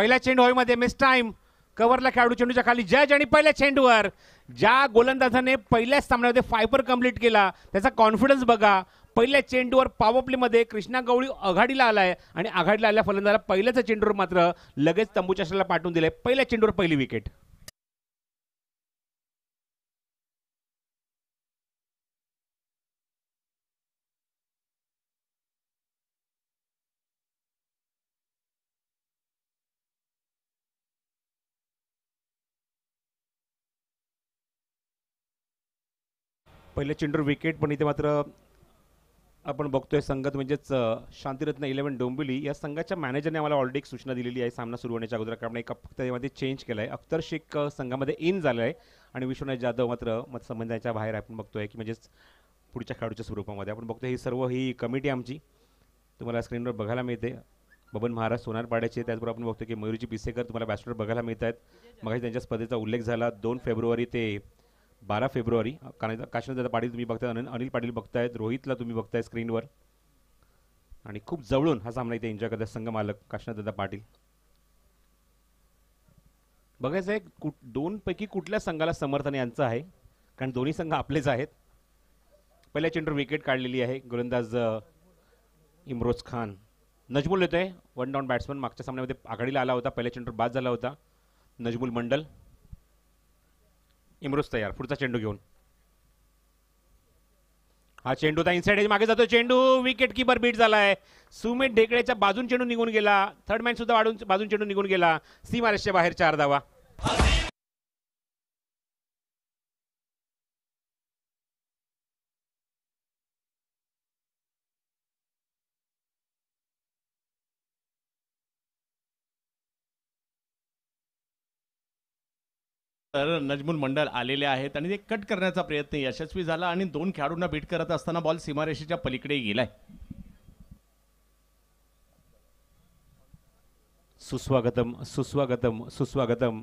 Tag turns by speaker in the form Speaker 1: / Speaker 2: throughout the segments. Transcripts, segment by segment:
Speaker 1: पहिल्या मध्ये miss time कव्हरला खेळाडू चेंडूच्या खाली जज आणि पहिल्या चेंडूवर ज्या गोलंदाजाने पहिल्याच सामन्यामध्ये फायबर कंप्लीट केला त्याचा कॉन्फिडन्स बघा पहिल्या चेंडूवर पॉवर मध्ये कृष्णा गवळी आघाडीला आलाय आणि आघाडीला आल्या फलंदाजाला पहिल्याच चेंडूवर मात्र लगेच तंबूच्या पाठवून दिलंय पहिल्या चेंडूवर पहिली विकेट पहिले चेंडूर विकेट पण इथे मात्र आपण बघतोय संघात म्हणजेच शांतिरत्न इलेव्हन डोंबिवली या संघाच्या मॅनेजरने आम्हाला ऑलरेडी एक सूचना दिलेली आहे सामना सुरू होण्याच्या अगोदर कारण एक फक्त यामध्ये चेंज केला आहे अख्तर शेख संघामध्ये इन झालं आहे आणि विश्वनाथ जाधव मात्र मत संबंधाच्या बाहेर आपण बघतोय की म्हणजेच पुढच्या खेळाडूच्या स्वरूपामध्ये आपण बघतोय ही सर्व ही कमिटी आमची तुम्हाला स्क्रीनवर बघायला मिळते बबन महाराज सोनारपाड्याचे त्याचबरोबर आपण बघतो की मयुरजी पिसेकर तुम्हाला बॅचलर बघायला मिळत आहेत मग त्यांच्या स्पर्धेचा उल्लेख झाला दोन फेब्रुवारी ते बारा फेब्रुवारी कारण काशीनाथ पाटील तुम्ही बघताय अनिल अनिल पाटील बघतायत रोहितला तुम्ही बघताय स्क्रीनवर आणि खूप जवळून हा सामना इथे एन्जॉय करतात संघ मालक दादा पाटील बघायचं आहे कुठ दोनपैकी कुठल्या संघाला समर्थन यांचं आहे कारण दोन्ही संघ आपलेच आहेत पहिल्या चेंडूवर विकेट काढलेली आहे गोलंदाज इमरोज खान नजमुल येतोय वन डाऊन बॅट्समन मागच्या सामन्यामध्ये आघाडीला आला होता पहिल्या चेंडूवर बाद झाला होता नजमुल मंडल इमरुस तयार पुढचा चेंडू घेऊन हा चेंडू तर इनसाइड मागे जातो चेंडू विकेट किपर बीट झालाय सुमित ढेकळेच्या बाजून चेंडू निघून गेला थर्ड मॅन सुद्धा वाढून बाजून चेंडू निघून गेला बाहेर चार धावा
Speaker 2: तर नजमुल मंडल आलेले आहेत आणि ते कट करण्याचा प्रयत्न यशस्वी झाला आणि दोन खेळाडूंना बीट करत असताना बॉल सीमारेषेच्या पलीकडे गेलाय
Speaker 1: सुस्वागतम सुस्वागतम सुस्वागतम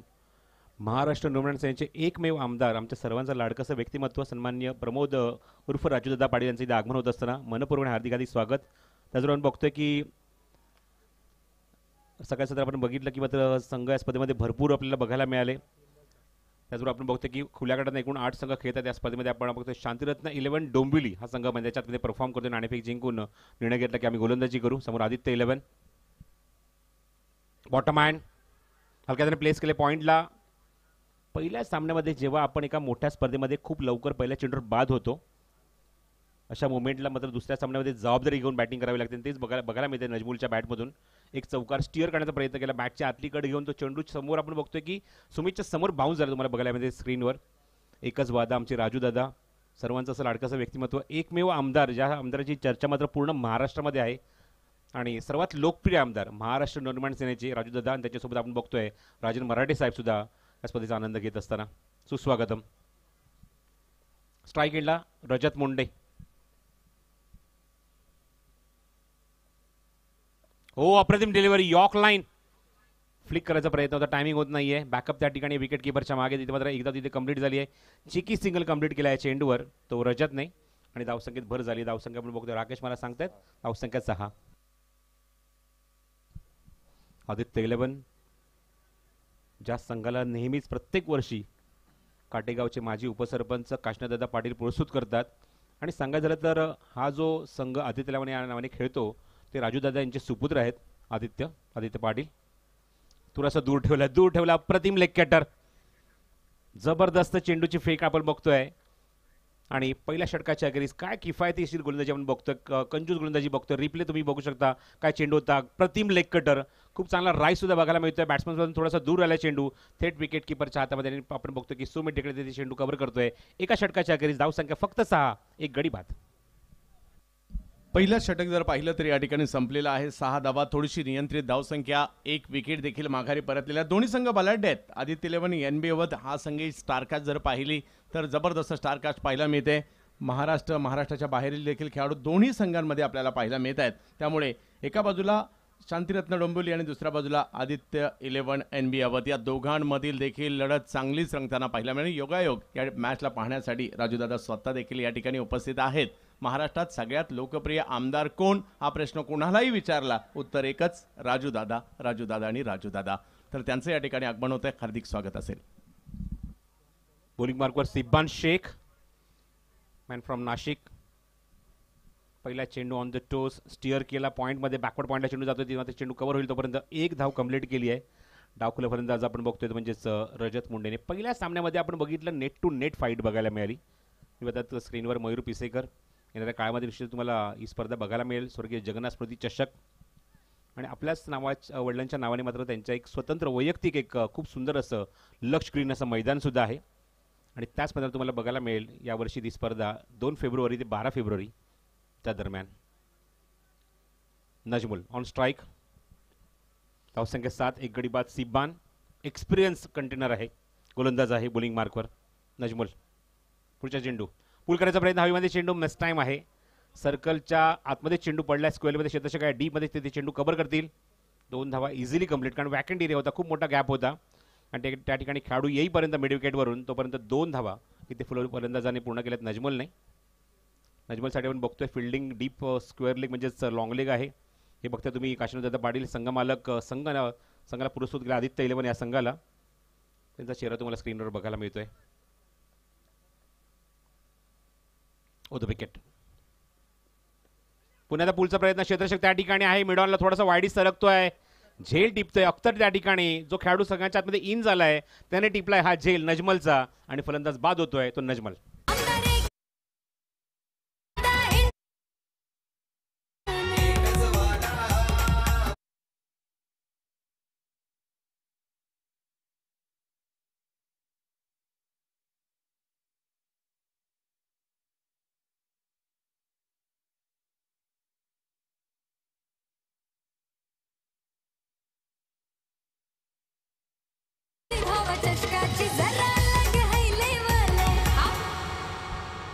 Speaker 1: महाराष्ट्र नवमंडळ सेनेचे एकमेव आमदार आमच्या सर्वांचा लाडकसं व्यक्तिमत्व सन्मान्य प्रमोद उर्फ राजूदादा पाटील यांचं इथे आगमन होत असताना मनपूर्वक हार्दिक हार्दिक स्वागत त्याचबरोबर बघतोय की सकाळी सत्र आपण बघितलं की मात्र संघ या स्पर्धेमध्ये भरपूर आपल्याला बघायला मिळाले त्याचबरोबर आपण बघतो की खुल्या गटात एकूण आठ संघ खेळतात त्या स्पर्धेमध्ये आपण बघतो शांतिरत्न इलेव्हन डोंबिवली हा संघ म्हणजे त्याच्यातमध्ये परफॉर्म करतो नाणेफेक जिंकून निर्णय घेतला की आम्ही गोलंदाजी करू समोर आदित्य इलेव्हन बॉटम हँड हलक्या त्याने प्लेस केले पॉईंटला पहिल्या सामन्यामध्ये जेव्हा आपण एका मोठ्या स्पर्धेमध्ये खूप लवकर पहिल्या चेंडूवर बाद होतो अशा मुवमेंटला मात्र दुसऱ्या सामन्यामध्ये जबाबदारी घेऊन बॅटिंग करावी लागते तेच बघायला बघायला मिळते नजमूलच्या बॅटमधून एक चौकार स्टिअर करण्याचा प्रयत्न केला बॅटच्या आतलीकडे घेऊन तो चेंडू समोर आपण बघतोय की सुमितच्या समोर बाउन्स झाला तुम्हाला बघायला म्हणजे स्क्रीनवर एकच वादा आमचे राजू दादा सर्वांचं असं लाडकाचं व्यक्तिमत्व एकमेव आमदार ज्या आमदाराची चर्चा मात्र पूर्ण महाराष्ट्रामध्ये आहे आणि सर्वात लोकप्रिय आमदार महाराष्ट्र निर्माण सेनेचे राजू दादा आणि त्याच्यासोबत आपण बघतोय राजन मराठे सुद्धा या स्पर्धेचा आनंद घेत असताना सुस्वागतम स्ट्राईक इंडला रजत मुंडे हो अप्रतिम डिलिव्हरी यॉक लाईन फ्लिक करायचा प्रयत्न होता टायमिंग होत नाही आहे बॅकअप त्या ठिकाणी विकेट किपरच्या मागे तिथे मात्र एकदा तिथे कंप्लीट झाली आहे चिकी सिंगल कंप्लीट केला आहे चेंडूवर तो रजत नाही आणि धावसंख्येत भर झाली धावसंख्या आपण बघतो राकेश मला सांगतायत धावसंख्या सहा आदित्य इलेव्हन ज्या संघाला नेहमीच प्रत्येक वर्षी काटेगावचे माजी उपसरपंच काश्नादा पाटील पुरस्कृत करतात आणि सांगायचं झालं तर हा जो संघ आदित्य इलेवन या नावाने खेळतो ते राजूदादा यांचे सुपुत्र आहेत आदित्य आदित्य पाटील थोडासा दूर ठेवला दूर ठेवला प्रतिम लेग जबरदस्त चेंडूची फेक आपण बघतोय आणि पहिल्या षटकाच्या अखेरीस काय किफायतीशी गोलंदाजी आपण बघतोय कंजूस गोलंदाजी बघतोय रिप्ले तुम्ही बघू शकता काय चेंडू होता प्रतिम लेग कटर खूप चांगला सुद्धा बघायला मिळतोय बॅट्समनपासून थोडासा दूर आला चेंडू थेट विकेट किपरच्या हातामध्ये आपण बघतो की सुमित टेकडे ते चेंडू कव्हर करतोय एका षटकाच्या अखेरीस धावसंख्या फक्त सहा एक गडी भात पहिलं षटक जर पाहिलं तर या ठिकाणी संपलेलं आहे सहा धावा
Speaker 2: थोडीशी नियंत्रित धावसंख्या एक विकेट देखील माघारी परतलेल्या दोन्ही संघ बलाढ्य आहेत Aditya eleven N B Awadh हा संघ स्टारकास्ट जर पाहिली तर जबरदस्त स्टारकास्ट पाहायला मिळते महाराष्ट्र महाराष्ट्राच्या बाहेरील देखील खेळाडू दोन्ही संघांमध्ये आपल्याला पाहायला मिळत आहेत त्यामुळे एका बाजूला शांतिरत्न डोंबिवली आणि दुसऱ्या बाजूला Aditya eleven N B Awadh या दोघांमधील देखील लढत चांगलीच रंगताना पाहायला मिळेल योगायोग या मॅचला पाहण्यासाठी राजूदादा स्वतः देखील या ठिकाणी उपस्थित आहेत महाराष्ट्रात सगळ्यात लोकप्रिय आमदार कोण हा प्रश्न कोणालाही विचारला उत्तर एकच राजू दादा राजू दादा आणि राजू दादा तर त्यांचं या ठिकाणी आगमन होतं हार्दिक स्वागत असेल
Speaker 1: बोलिंग मार्कवर सिब्बान शेख मॅन फ्रॉम नाशिक पहिला चेंडू ऑन द टोस स्टिअर केला पॉईंटमध्ये बॅकवर्ड पॉईंटला चेंडू जातो तेव्हा चेंडू कव्हर होईल तोपर्यंत एक धाव कंप्लीट केली आहे डावखुल्यापर्यंत आज आपण बघतोय म्हणजेच रजत मुंडेने पहिल्या सामन्यामध्ये आपण बघितलं नेट टू नेट फाईट बघायला मिळाली त्यात स्क्रीनवर मयूर पिसेकर येणाऱ्या काळामध्ये विशेष तुम्हाला ही स्पर्धा बघायला मिळेल स्वर्गीय जगन्नाथ स्मृती चषक आणि आपल्याच नावाच्या वडिलांच्या नावाने मात्र त्यांच्या एक स्वतंत्र वैयक्तिक एक खूप सुंदर असं लक्ष क्रीन असं मैदानसुद्धा आहे आणि त्याच मैदान तुम्हाला बघायला मिळेल यावर्षी ती स्पर्धा दोन फेब्रुवारी ते बारा फेब्रुवारी त्या दरम्यान नजमुल ऑन स्ट्राईक धावसंख्या सात एक गडी बाद सिब्बान एक्सपिरियन्स कंटेनर आहे गोलंदाज आहे बोलिंग मार्कवर नजमुल पुढच्या चेंडू पूल करायचा प्रयत्न हवेमध्ये चेंडू मिस टाईम आहे सर्कलच्या आतमध्ये चेंडू पडला स्क्वेअरमध्ये शेतशक आहे डीमध्ये ते चेंडू कव्हर करतील दोन धावा इझिली कम्प्लीट कारण वॅकंट एरिया होता खूप मोठा गॅप होता आणि त्या ठिकाणी खेळाडू येईपर्यंत मिड विकेटवरून तोपर्यंत दोन धावा इथे फुल फलंदाजाने पूर्ण केल्यात नजमलने नजमलसाठी आपण बघतोय फिल्डिंग डीप स्क्वेअर लेग म्हणजेच लॉंग uh, लेग आहे हे बघता तुम्ही दादा पाटील संघमालक uh, संघ संघाला पुरस्कृत केला आदित्य इलेवन या संघाला त्यांचा चेहरा तुम्हाला स्क्रीनवर बघायला मिळतोय द विकेट पुण्याचा पुलचा प्रयत्न क्षेत्रशक त्या ठिकाणी आहे मिडॉनला थोडासा वाईडी सरकतोय झेल टिपतोय अख्तर त्या ठिकाणी जो खेळाडू सगळ्यांच्या आतमध्ये इन झालाय त्याने टिपलाय हा झेल नजमलचा आणि फलंदाज बाद होतोय तो नजमल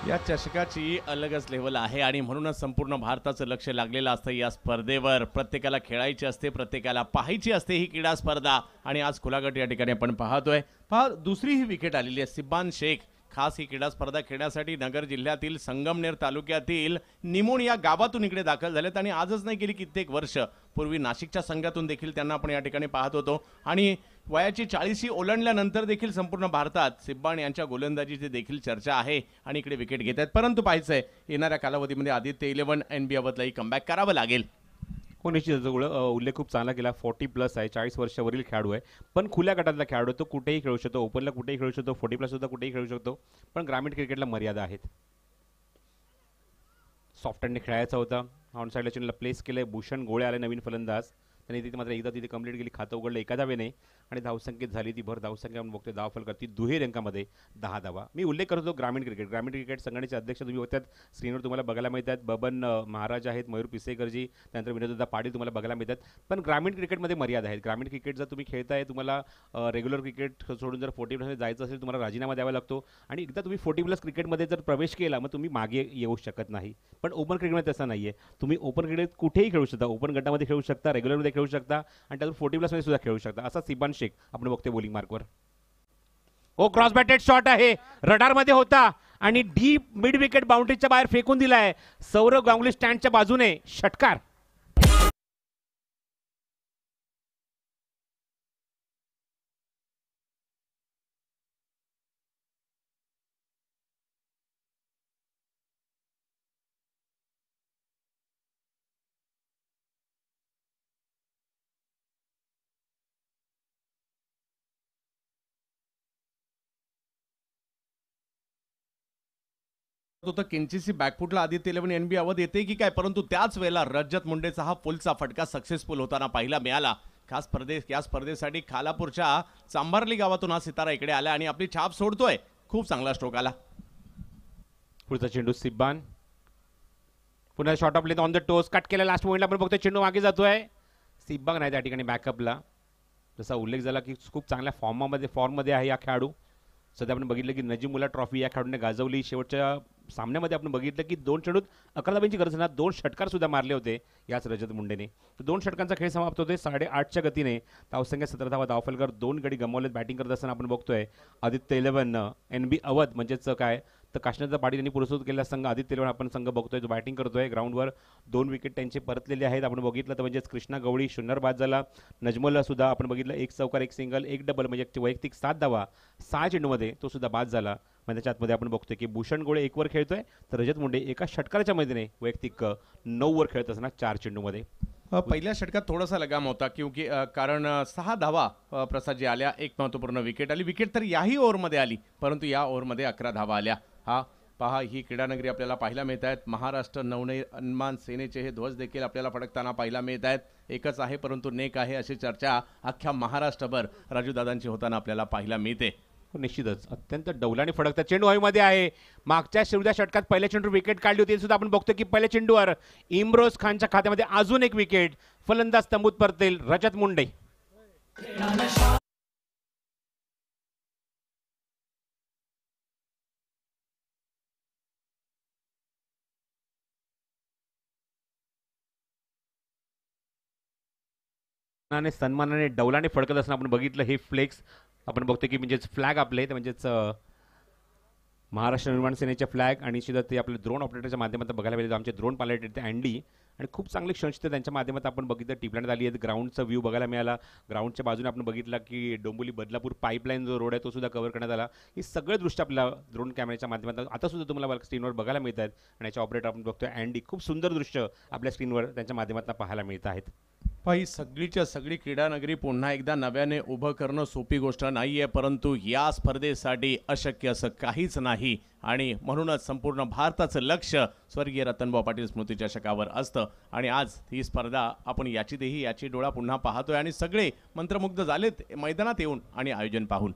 Speaker 2: या चषकाची अलगच लेवल आहे आणि म्हणूनच संपूर्ण भारताचं लक्ष लागलेलं असतं या स्पर्धेवर प्रत्येकाला खेळायची असते प्रत्येकाला पाहायची असते ही क्रीडा स्पर्धा आणि आज खुलागट या ठिकाणी आपण पाहतोय पहा दुसरी ही विकेट आलेली आहे सिब्बान शेख खास ही क्रीडा स्पर्धा खेळण्यासाठी नगर जिल्ह्यातील संगमनेर तालुक्यातील निमोण या गावातून इकडे दाखल झालेत आणि आजच नाही गेली कित्येक वर्ष पूर्वी नाशिकच्या संघातून देखील त्यांना आपण या ठिकाणी पाहत होतो आणि वयाची चाळीशी ओलांडल्यानंतर देखील संपूर्ण भारतात सिब्बाण यांच्या गोलंदाजीची देखील चर्चा आहे आणि इकडे विकेट घेत आहेत परंतु पाहायचंय आहे
Speaker 1: येणाऱ्या कालावधीमध्ये
Speaker 2: आदित्य इलेव्हन
Speaker 1: एन बी अवधलाही कमबॅक करावं लागेल हो उल्लेख खूप चांगला केला फोर्टी प्लस आहे चाळीस वर्षावरील खेळाडू आहे पण खुल्या गटातला खेळाडू तो कुठेही खेळू शकतो ओपनला कुठेही खेळू शकतो फोर्टी प्लस सुद्धा कुठेही खेळू शकतो पण ग्रामीण क्रिकेटला मर्यादा आहेत हँडने खेळायचा होता ऑन साईडला प्लेस केलं भूषण गोळे आले नवीन फलंदाज आणि तिथे मात्र एकदा तिथे कंप्लीट केली खातं उघडलं एका नाही आणि धावसंख्येत झाली ती भर धावसंख्या म्हणून बघते धाव फल करती दुहेरी अंकामध्ये दहा धावा मी उल्लेख करतो ग्रामीण क्रिकेट ग्रामीण क्रिकेट संघटनेचे अध्यक्ष तुम्ही होत्यात स्क्रीनवर तुम्हाला बघायला मिळतात बबन महाराज आहेत मयूर पिसेकरजी त्यानंतर विनोद पाटील तुम्हाला बघायला मिळतात पण ग्रामीण क्रिकेटमध्ये मर्यादा आहेत ग्रामीण क्रिकेट जर तुम्ही खेळताय तुम्हाला रेग्युलर क्रिकेट सोडून जर फोर्टी प्लस जायचं असेल तुम्हाला राजीनामा द्यावा लागतो आणि एकदा तुम्ही फोर्टी प्लस क्रिकेटमध्ये जर प्रवेश केला मग तुम्ही मागे येऊ शकत नाही पण ओपन क्रिकेटमध्ये तसं नाही आहे तुम्ही ओपन क्रिकेट कुठेही खेळू शकता ओपन गटामध्ये खेळू शकता रेग्युलरमध्ये खेळू शकता आणि त्यातून फोर्टी मध्ये सुद्धा खेळू शकता असा सिबान शेख आपण बघते बोलिंग मार्कवर ओ क्रॉस बॅटेड शॉट आहे रडार मध्ये होता आणि डीप मिड विकेट बाउंड्रीच्या बाहेर फेकून दिलाय सौरव गांगुली स्टँडच्या बाजूने षटकार
Speaker 2: होतं किंचिसी बॅकफुटला Aditya eleven N B Awadh येते की काय परंतु त्याच वेळेला रज्जत मुंडेचा हा पुलचा फटका सक्सेसफुल होताना पहिला मिळाला खास स्पर्धे या स्पर्धेसाठी खालापूरच्या चांभारली गावातून हा सितारा इकडे आला
Speaker 1: आणि आपली छाप सोडतोय खूप चांगला स्ट्रोक आला पुढचा चेंडू सिब्बान पुन्हा short of on the toes cut केला लास्ट मोमेंटला पण बघतोय चेंडू मागे जातोय सिब्बांग नाही त्या ठिकाणी बॅकअपला जसा उल्लेख झाला की खूप चांगल्या फॉर्ममध्ये फॉर्ममध्ये आहे या खेळाडू सध्या आपण बघितलं की नजीमुला ट्रॉफी या खेळाडूने गाजवली शेवटच्या सामन्यामध्ये आपण बघितलं की दोन चेंडूत अकरा धाब्यांची गरज ना दोन षटकार सुद्धा मारले होते याच रजत मुंडेने दोन षटकांचा खेळ समाप्त होते साडेआठच्या गतीने धावसंख्या सतरा धावा दावफलकर दोन गडी गमावलेत बॅटिंग करत असताना आपण बघतोय Aditya eleven N B Awadh म्हणजेच काय तर काश्मीरचा पाडी त्यांनी पुरस्कृत केलेला संघ आदित्य तेलवण आपण संघ बघतोय जो बॅटिंग करतोय ग्राउंडवर दोन विकेट त्यांचे परतलेले आहेत आपण बघितलं तर म्हणजेच कृष्णा गवळी शून्यर बाद झाला नजमलला सुद्धा आपण बघितलं एक चौकार एक सिंगल एक डबल म्हणजे वैयक्तिक सात धावा सहा चेंडूमध्ये तो सुद्धा बाद झाला म्हणजे त्याच्या आपण बघतोय की भूषण गोळे एकवर खेळतोय तर रजत मुंडे एका षटकाराच्या मदतीने वैयक्तिक नऊवर खेळत असताना चार चेंडूमध्ये
Speaker 2: पहिल्या षटकात थोडासा लगाम होता क्योंकि कारण सहा धावा प्रसाद जी आल्या एक महत्त्वपूर्ण विकेट आली विकेट तर याही ओव्हरमध्ये आली परंतु या ओव्हरमध्ये अकरा धावा आल्या हा पहा ही क्रीडानगरी आपल्याला पाहायला मिळत आहेत महाराष्ट्र नवनिर्माण सेनेचे हे ध्वज देखील आपल्याला फडकताना पाहायला मिळत आहेत एकच आहे परंतु नेक आहे अशी चर्चा अख्ख्या महाराष्ट्रभर राजूदादांची होताना आपल्याला पाहायला मिळते
Speaker 1: निश्चितच अत्यंत डौलाने फडकता चेंडू हवेमध्ये आहे मागच्या शेवटच्या षटकात पहिल्या चेंडू विकेट काढली होती सुद्धा आपण बघतो की पहिल्या चेंडूवर इम्रोज खानच्या खात्यामध्ये अजून एक विकेट फलंदाज तंबूत परतेल रजत मुंडे आणि सन्मानाने डौलाने फडकत असणं आपण बघितलं हे फ्लेक्स आपण बघतो की म्हणजेच फ्लॅग आपले म्हणजेच महाराष्ट्र निर्माण सेनेचे फ्लॅग आणि सुद्धा ते आपले ड्रोन ऑपरेटरच्या माध्यमातून बघायला मिळतं आमचे ड्रोन पायलट येते अँडी आणि खूप चांगले तिथे त्यांच्या माध्यमात आपण बघितलं टिपण्यात आली आहेत ग्राउंडचा व्ह्यू बघायला मिळाला ग्राउंडच्या बाजूने आपण बघितला की डोंबोली बदलापूर पाईपलाईन जो रोड आहे तो सुद्धा कव्हर करण्यात आला हे सगळं दृश्य आपल्या ड्रोन कॅमेऱ्याच्या माध्यमातून आता सुद्धा तुम्हाला स्क्रीनवर बघायला मिळत आहेत आणि याच्या ऑपरेटर आपण बघतोय अँडी खूप सुंदर दृश्य आपल्या स्क्रीनवर त्यांच्या माध्यमातून पाहायला मिळत आहेत
Speaker 2: ही सगळीच्या सगळी क्रीडानगरी पुन्हा एकदा नव्याने उभं करणं सोपी गोष्ट नाही आहे परंतु या स्पर्धेसाठी अशक्य असं काहीच नाही नाही आणि म्हणूनच संपूर्ण भारताचं लक्ष स्वर्गीय रतनभाऊ पाटील स्मृती चषकावर असतं आणि आज ही स्पर्धा आपण याची देही याची डोळा पुन्हा पाहतोय आणि सगळे मंत्रमुग्ध झालेत मैदानात येऊन आणि आयोजन पाहून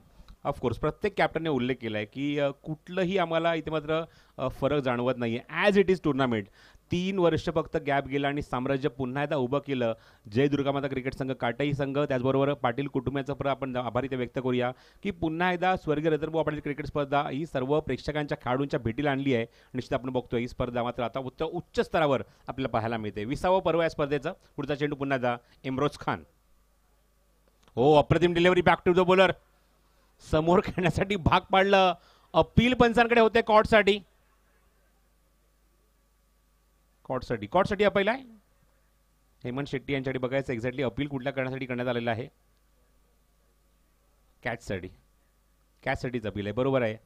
Speaker 2: ऑफकोर्स प्रत्येक
Speaker 1: कॅप्टनने उल्लेख केला आहे की कुठलंही आम्हाला इथे मात्र फरक जाणवत नाही ॲज इट इज टुर्नामेंट तीन वर्ष फक्त गॅप गेला आणि साम्राज्य पुन्हा एकदा उभं केलं जय दुर्गा माता क्रिकेट संघ काटाई संघ त्याचबरोबर पाटील कुटुंबाचं पण आपण आभारी ते व्यक्त करूया की पुन्हा एकदा स्वर्गीय रतनभाऊ पाटील क्रिकेट स्पर्धा ही सर्व प्रेक्षकांच्या खेळाडूंच्या भेटीला आणली आहे निश्चित आपण बघतोय ही स्पर्धा मात्र आता उच्च उच्च स्तरावर आपल्याला पाहायला मिळते विसावं पर्व या स्पर्धेचा पुढचा चेंडू पुन्हा एकदा इमरोज खान हो अप्रतिम delivery back to the bowler समोर खेळण्यासाठी भाग पाडलं अपील पंचांकडे होते कॉटसाठी कॉटसाठी कॉटसाठी अपील आहे हेमंत शेट्टी यांच्यासाठी बघायचं एक्झॅक्टली अपील कुठल्या करण्यासाठी करण्यात आलेला आहे कॅचसाठी कॅचसाठीच अपील आहे बरोबर आहे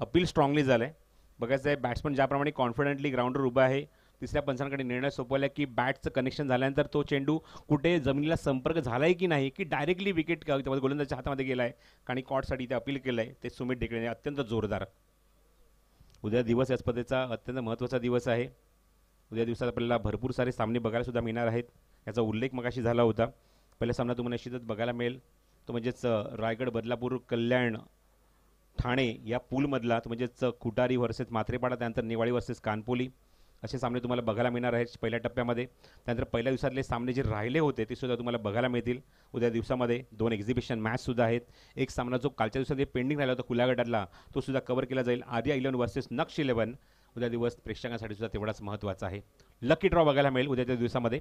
Speaker 1: अपील स्ट्रॉंगली झालं आहे बघायचं आहे बॅट्समन ज्याप्रमाणे कॉन्फिडेंटली ग्राउंडवर उभा आहे तिसऱ्या पंचांकडे निर्णय सोपवला की बॅटचं कनेक्शन झाल्यानंतर तो चेंडू कुठे जमिनीला संपर्क झाला आहे की नाही की डायरेक्टली विकेट गोलंदाजच्या हातामध्ये गेला आहे आणि कॉटसाठी ते अपील केलं आहे ते सुमित ढेकळे अत्यंत जोरदार उद्या दिवस या स्पर्धेचा अत्यंत महत्त्वाचा दिवस आहे उद्या दिवसात आपल्याला भरपूर सारे सामने बघायला सुद्धा मिळणार आहेत याचा उल्लेख मगाशी झाला होता पहिला सामना तुम्हाला निश्चितच बघायला मिळेल तो म्हणजेच रायगड बदलापूर कल्याण ठाणे या पूलमधला तो म्हणजेच कुटारी वर्सेस माथेपाडा त्यानंतर निवाळी वर्सेस कानपोली असे सामने तुम्हाला बघायला मिळणार आहेत पहिल्या टप्प्यामध्ये त्यानंतर पहिल्या दिवसातले सामने जे राहिले होते ते सुद्धा तुम्हाला बघायला मिळतील उद्या दिवसामध्ये दोन एक्झिबिशन मॅचसुद्धा आहेत एक सामना जो कालच्या दिवसात पेंडिंग राहिला होता खुल्या तो सुद्धा कवर केला जाईल Arya eleven versus Naksh eleven उद्या दिवस प्रेक्षकांसाठी सुद्धा तेवढाच महत्त्वाचा आहे लकी ड्रॉ बघायला मिळेल उद्याच्या दिवसामध्ये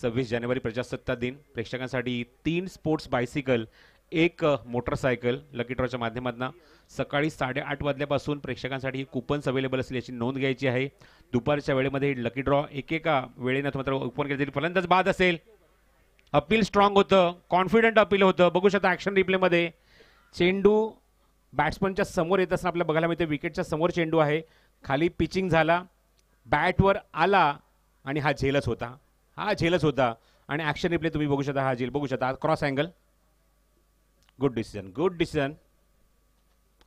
Speaker 1: सव्वीस जानेवारी प्रजासत्ताक दिन प्रेक्षकांसाठी तीन स्पोर्ट्स बायसिकल एक मोटरसायकल लकी ड्रॉच्या माध्यमातून सकाळी साडेआठ वाजल्यापासून प्रेक्षकांसाठी कुपन्स अवेलेबल असेल याची नोंद घ्यायची आहे दुपारच्या वेळेमध्ये लकी ड्रॉ एकेका वेळेनं मात्र ओपन केली फलंदाज बाद असेल अपील स्ट्रॉंग होतं कॉन्फिडंट अपील होतं बघू शकता ॲक्शन रिप्लेमध्ये चेंडू बॅट्समनच्या समोर येत असताना आपल्याला बघायला मिळते विकेटच्या समोर चेंडू आहे खाली पिचिंग झाला बॅटवर आला आणि हा झेलच होता हा झेलच होता आणि ॲक्शन रिप्ले तुम्ही बघू शकता हा झेल बघू शकता cross angle good decision good decision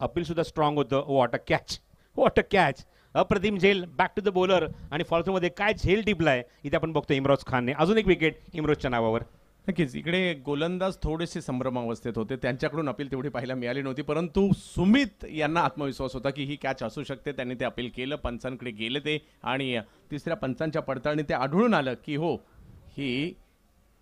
Speaker 1: appeal सुद्धा स्ट्रॉंग होतं what a catch what a catch अप्रतिम झेल बॅक टू द बॉलर आणि फॉल्समध्ये काय झेल टिपलाय इथे आपण बघतो इम्रोज खानने अजून एक विकेट इमरोजच्या नावावर
Speaker 2: नक्कीच इकडे गोलंदाज थोडेसे संभ्रमावस्थेत होते त्यांच्याकडून अपील तेवढी पाहायला मिळाली नव्हती परंतु सुमित यांना आत्मविश्वास होता की ही कॅच असू शकते त्यांनी ते अपील केलं पंचांकडे गेले ते आणि तिसऱ्या पंचांच्या पडताळणी ते आढळून आलं की हो ही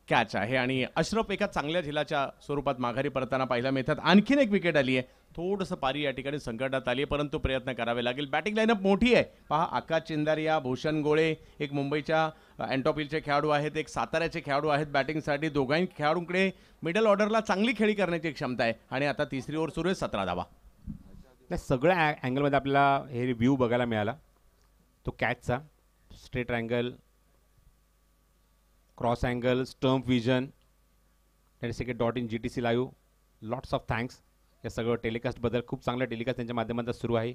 Speaker 2: कॅच आहे आणि अश्रफ एका चांगल्या झिलाच्या स्वरूपात माघारी परताना पाहायला मिळतात आणखीन एक विकेट आली आहे थोडंसं पारी या ठिकाणी संकटात आली आहे परंतु प्रयत्न करावे लागेल बॅटिंग लाईनअप मोठी आहे पहा आकाश चिंदारिया भूषण गोळे एक मुंबईच्या अँटॉपिलचे खेळाडू आहेत एक साताऱ्याचे खेळाडू आहेत बॅटिंगसाठी दोघांही खेळाडूंकडे मिडल ऑर्डरला चांगली खेळी करण्याची क्षमता आहे आणि आता तिसरी ओवर सुरू आहे सतरा धावा
Speaker 1: त्या सगळ्या अँगलमध्ये आपल्याला हे व्ह्यू बघायला मिळाला तो कॅचचा straight angle cross angle stump vision that dot in G T C live lots of thanks या सगळं टेलिकास्टबद्दल खूप चांगला टेलिकास्ट त्यांच्या माध्यमातून सुरू आहे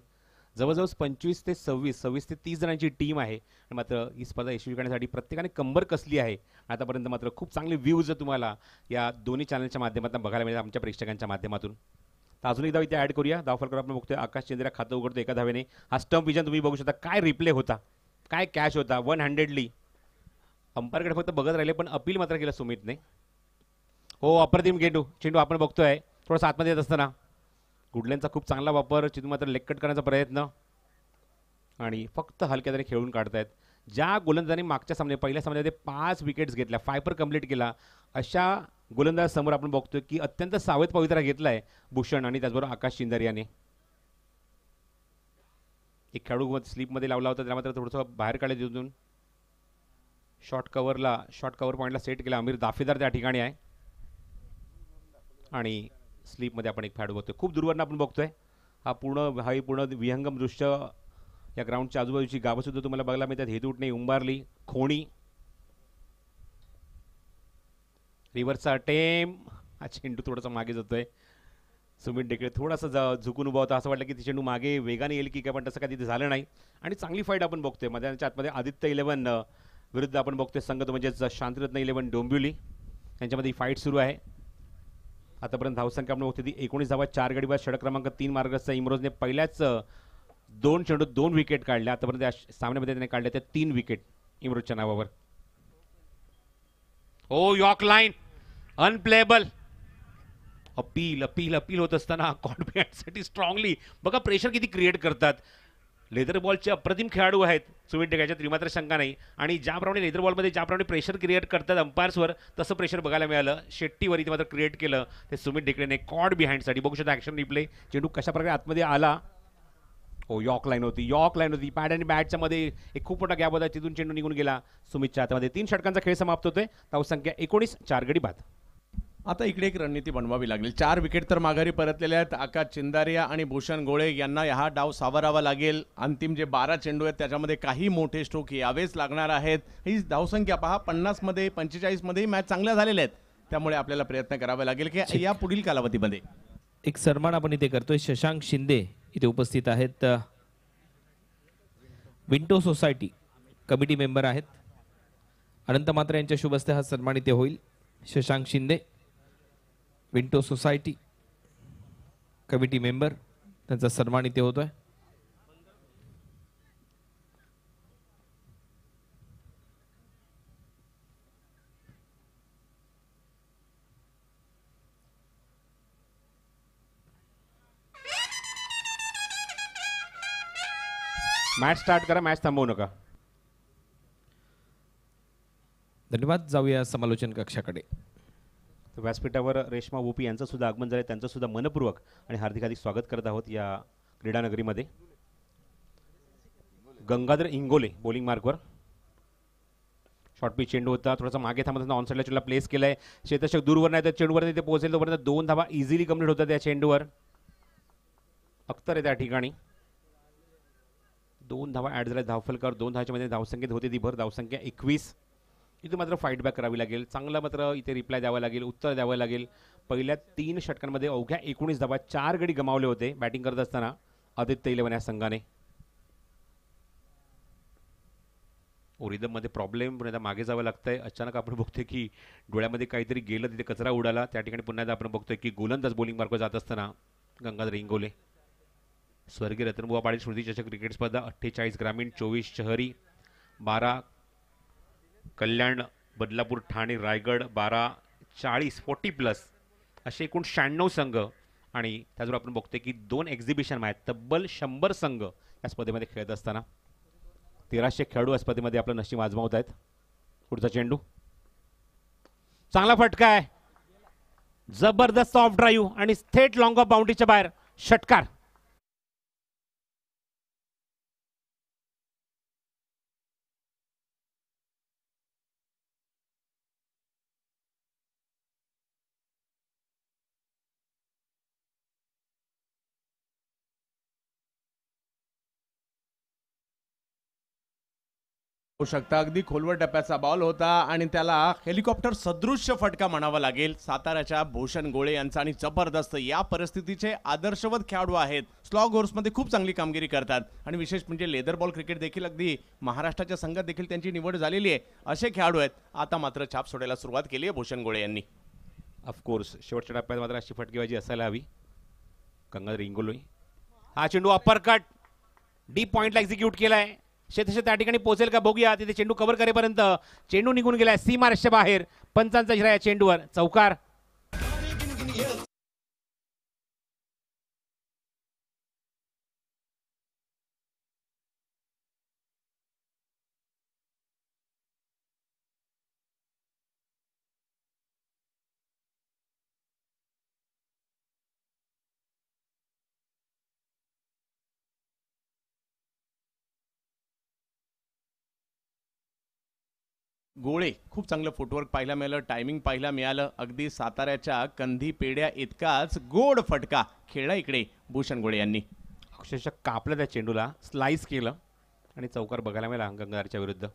Speaker 1: जवळजवळ पंचवीस ते सव्वीस सव्वीस ते तीस जणांची टीम आहे आणि मात्र ही स्पर्धा यशस्वी करण्यासाठी प्रत्येकाने कंबर कसली आहे आतापर्यंत मात्र खूप चांगले व्ह्यूज तुम्हाला या दोन्ही चॅनलच्या माध्यमातून बघायला मिळतात आमच्या प्रेक्षकांच्या माध्यमातून तर अजून एकदा इथे ॲड करूया दावफलकर आपण बघतोय आकाश चेंद्रा खातं उघडतो एका धावेने हा स्टंप विजन तुम्ही बघू शकता काय रिप्ले होता काय कॅश होता वन हंड्रेडली अंपायरकडे फक्त बघत राहिले पण अपील मात्र केलं सुमितने हो अप्रतिम गेंडू चेंडू आपण बघतोय थोडंसं आतमध्ये येत असताना गुडल्यांचा खूप चांगला वापर चितून मात्र लेककट करण्याचा प्रयत्न आणि फक्त हलक्या तरी खेळून काढतायत ज्या गोलंदाजांनी मागच्या सामने पहिल्या सामन्यामध्ये पाच विकेट्स घेतल्या फायपर कंप्लीट केला अशा गोलंदाजासमोर आपण बघतोय की अत्यंत सावध पवित्रा घेतला आहे भूषण आणि त्याचबरोबर आकाश शिंदर याने एक खेळाडू स्लीपमध्ये लावला होता त्याला मात्र थोडंसं बाहेर काढले तिथून शॉर्ट कव्हरला शॉर्ट कव्हर पॉईंटला सेट केला अमीर दाफेदार त्या ठिकाणी आहे आणि स्लीपमध्ये आपण एक फॅड बघतोय खूप दूरवरनं आपण बघतोय हा पूर्ण हा पूर्ण विहंगम दृश्य या ग्राउंडच्या आजूबाजूची गावंसुद्धा तुम्हाला बघायला मिळतात नाही उंबारली खोणी रिव्हर्सचा टेम हा चेंडू थोडासा मागे जातोय सुमित डेकळे थोडासा जा झुकून उभा होता असं वाटलं की ती चेंडू मागे वेगाने येईल की काय पण तसं काही तिथे झालं नाही आणि चांगली फाईट आपण बघतोय मैदानाच्या आतमध्ये आदित्य इलेव्हन विरुद्ध आपण बघतोय संगत म्हणजेच शांतरत्न इलेव्हन डोंबिवली यांच्यामध्ये फाईट सुरू आहे आतापर्यंत धावसंख्या आपण होती ती एकोणीस धावा चार गडी बाद क्रमांक तीन मार्गस्थ इम्रोजने पहिल्याच दोन चेंडू दोन विकेट काढले आतापर्यंत या सामन्यामध्ये त्याने काढल्या त्या तीन विकेट इमरोजच्या नावावर हो यॉक line unplayable appeal appeal appeal होत असताना कॉन्फिडन्ससाठी स्ट्रॉंगली बघा प्रेशर किती क्रिएट करतात लेदर बॉलचे अप्रतिम खेळाडू आहेत सुमित डेगाच्या याच्यात मात्र शंका नाही आणि ज्याप्रमाणे लेदर बॉलमध्ये ज्याप्रमाणे प्रेशर क्रिएट करतात अंपायर्सवर तसं प्रेशर बघायला मिळालं शेट्टीवर इथे मात्र क्रिएट केलं ते सुमित ढेकडेने कॉड बिहाइंडसाठी बघू शकता ॲक्शन रिप्ले चेंडू कशाप्रकारे आतमध्ये आला हो यॉक लाईन होती यॉक लाईन होती पॅड आणि बॅटच्या मध्ये एक खूप मोठा गॅप होता तिथून चेंडू निघून गेला सुमितच्या आतमध्ये तीन षटकांचा खेळ समाप्त होतोय संख्या एकोणीस चार गडी बाद आता इकडे एक रणनीती बनवावी लागेल चार विकेट तर माघारी परतलेल्या आहेत आकाश चिंदारिया
Speaker 2: आणि भूषण गोळे यांना हा डाव सावरावा लागेल अंतिम जे बारा चेंडू आहेत त्याच्यामध्ये काही मोठे स्ट्रोक यावेच लागणार आहेत ही धावसंख्या पहा पन्नासमध्ये मध्ये मॅच चांगल्या झालेल्या आहेत त्यामुळे आपल्याला प्रयत्न करावा लागेल की या पुढील कालावधीमध्ये
Speaker 3: एक सन्मान आपण इथे करतोय शशांक शिंदे इथे उपस्थित आहेत विंटो सोसायटी कमिटी मेंबर आहेत अनंत मात्र यांच्या शुभस्ते हा सन्मान इथे होईल शशांक शिंदे विंटो सोसायटी कमिटी मेंबर त्यांचा सन्मान इथे होतोय मॅच स्टार्ट करा मॅच थांबवू नका धन्यवाद जाऊया समालोचन कक्षाकडे
Speaker 1: व्यासपीठावर रेश्मा बोपी यांचं सुद्धा आगमन झालं त्यांचं सुद्धा मनपूर्वक आणि हार्दिक हार्दिक स्वागत करत आहोत या क्रीडानगरीमध्ये गंगाधर इंगोले बॉलिंग मार्कवर शॉर्ट पिच चेंडू होता थोडासा मागे थांबत ऑन साईडला चेंडूला प्लेस केलाय शेतशक दूरवर नाही तर चेंडूवर ते पोहोचेल तोपर्यंत दोन धावा इझिली कम्प्लीट होतात त्या चेंडूवर अख्तर आहे त्या ठिकाणी दोन धावा ॲड झाल्या धावफलकावर दोन धावाच्या मध्ये धावसंख्येत होते ती भर धावसंख्या एकवीस इथे मात्र फाईट बॅक करावी लागेल चांगला मात्र इथे रिप्लाय द्यावा लागेल उत्तर द्यावं लागेल पहिल्या तीन षटकांमध्ये अवघ्या एकोणीस धावा चार गडी गमावले होते बॅटिंग करत असताना आदित्य इलेवन या संघाने ओरिदममध्ये प्रॉब्लेम पुन्हा मागे जावं लागतंय अचानक आपण बघतोय की डोळ्यामध्ये काहीतरी गेलं तिथे कचरा उडाला त्या ठिकाणी पुन्हा आपण बघतोय की गोलंदाज बोलिंग मार्ग जात असताना गंगाधर रिंगोले स्वर्गीय रतनबुवा पाडी स्मृती चषक क्रिकेट स्पर्धा अठ्ठेचाळीस ग्रामीण चोवीस शहरी बारा कल्याण बदलापूर ठाणे रायगड बारा चाळीस फोर्टी प्लस असे एकूण शहाण्णव संघ आणि त्याचबरोबर आपण बघतोय की दोन एक्झिबिशन आहेत तब्बल शंभर संघ या स्पर्धेमध्ये खेळत असताना तेराशे खेळाडू या स्पर्धेमध्ये आपलं नशीब आजमावत आहेत पुढचा चेंडू चांगला फटका आहे जबरदस्त ऑफ ड्राईव्ह आणि थेट लॉंग ऑफ बाउंड्रीच्या बाहेर षटकार
Speaker 2: होऊ शकता अगदी खोलवर टप्प्याचा बॉल होता आणि त्याला हेलिकॉप्टर सदृश्य फटका म्हणावा लागेल साताऱ्याच्या भूषण गोळे यांचा आणि जबरदस्त या परिस्थितीचे आदर्शवत खेळाडू आहेत स्लॉग मध्ये खूप चांगली कामगिरी करतात आणि विशेष म्हणजे लेदर बॉल क्रिकेट देखील अगदी महाराष्ट्राच्या संघात देखील त्यांची निवड झालेली आहे असे खेळाडू आहेत आता मात्र छाप सोडायला सुरुवात केली आहे भूषण गोळे यांनी
Speaker 1: ऑफकोर्स शेवटच्या टप्प्यात मात्र अशी फटकेबाजी असायला हवी कंगल रिंगोलोई हा चेंडू अप्पर कट डी पॉइंटला एक्झिक्यूट केलाय शेतशे त्या ठिकाणी पोहोचेल का बघूया तिथे चेंडू कव्हर करेपर्यंत चेंडू निघून गेलाय सीमारेषच्या बाहेर पंचांचा शिराया या चेंडूवर चौकार
Speaker 2: गोळे खूप चांगलं फुटवर्क पाहायला मिळालं टायमिंग पाहायला मिळालं अगदी साताऱ्याच्या कंधी पेड्या इतकाच गोड फटका खेळला इकडे भूषण
Speaker 1: गोळे यांनी अक्षरशः कापलं त्या चेंडूला स्लाइस केलं आणि चौकार बघायला मिळाला गंगारच्या विरुद्ध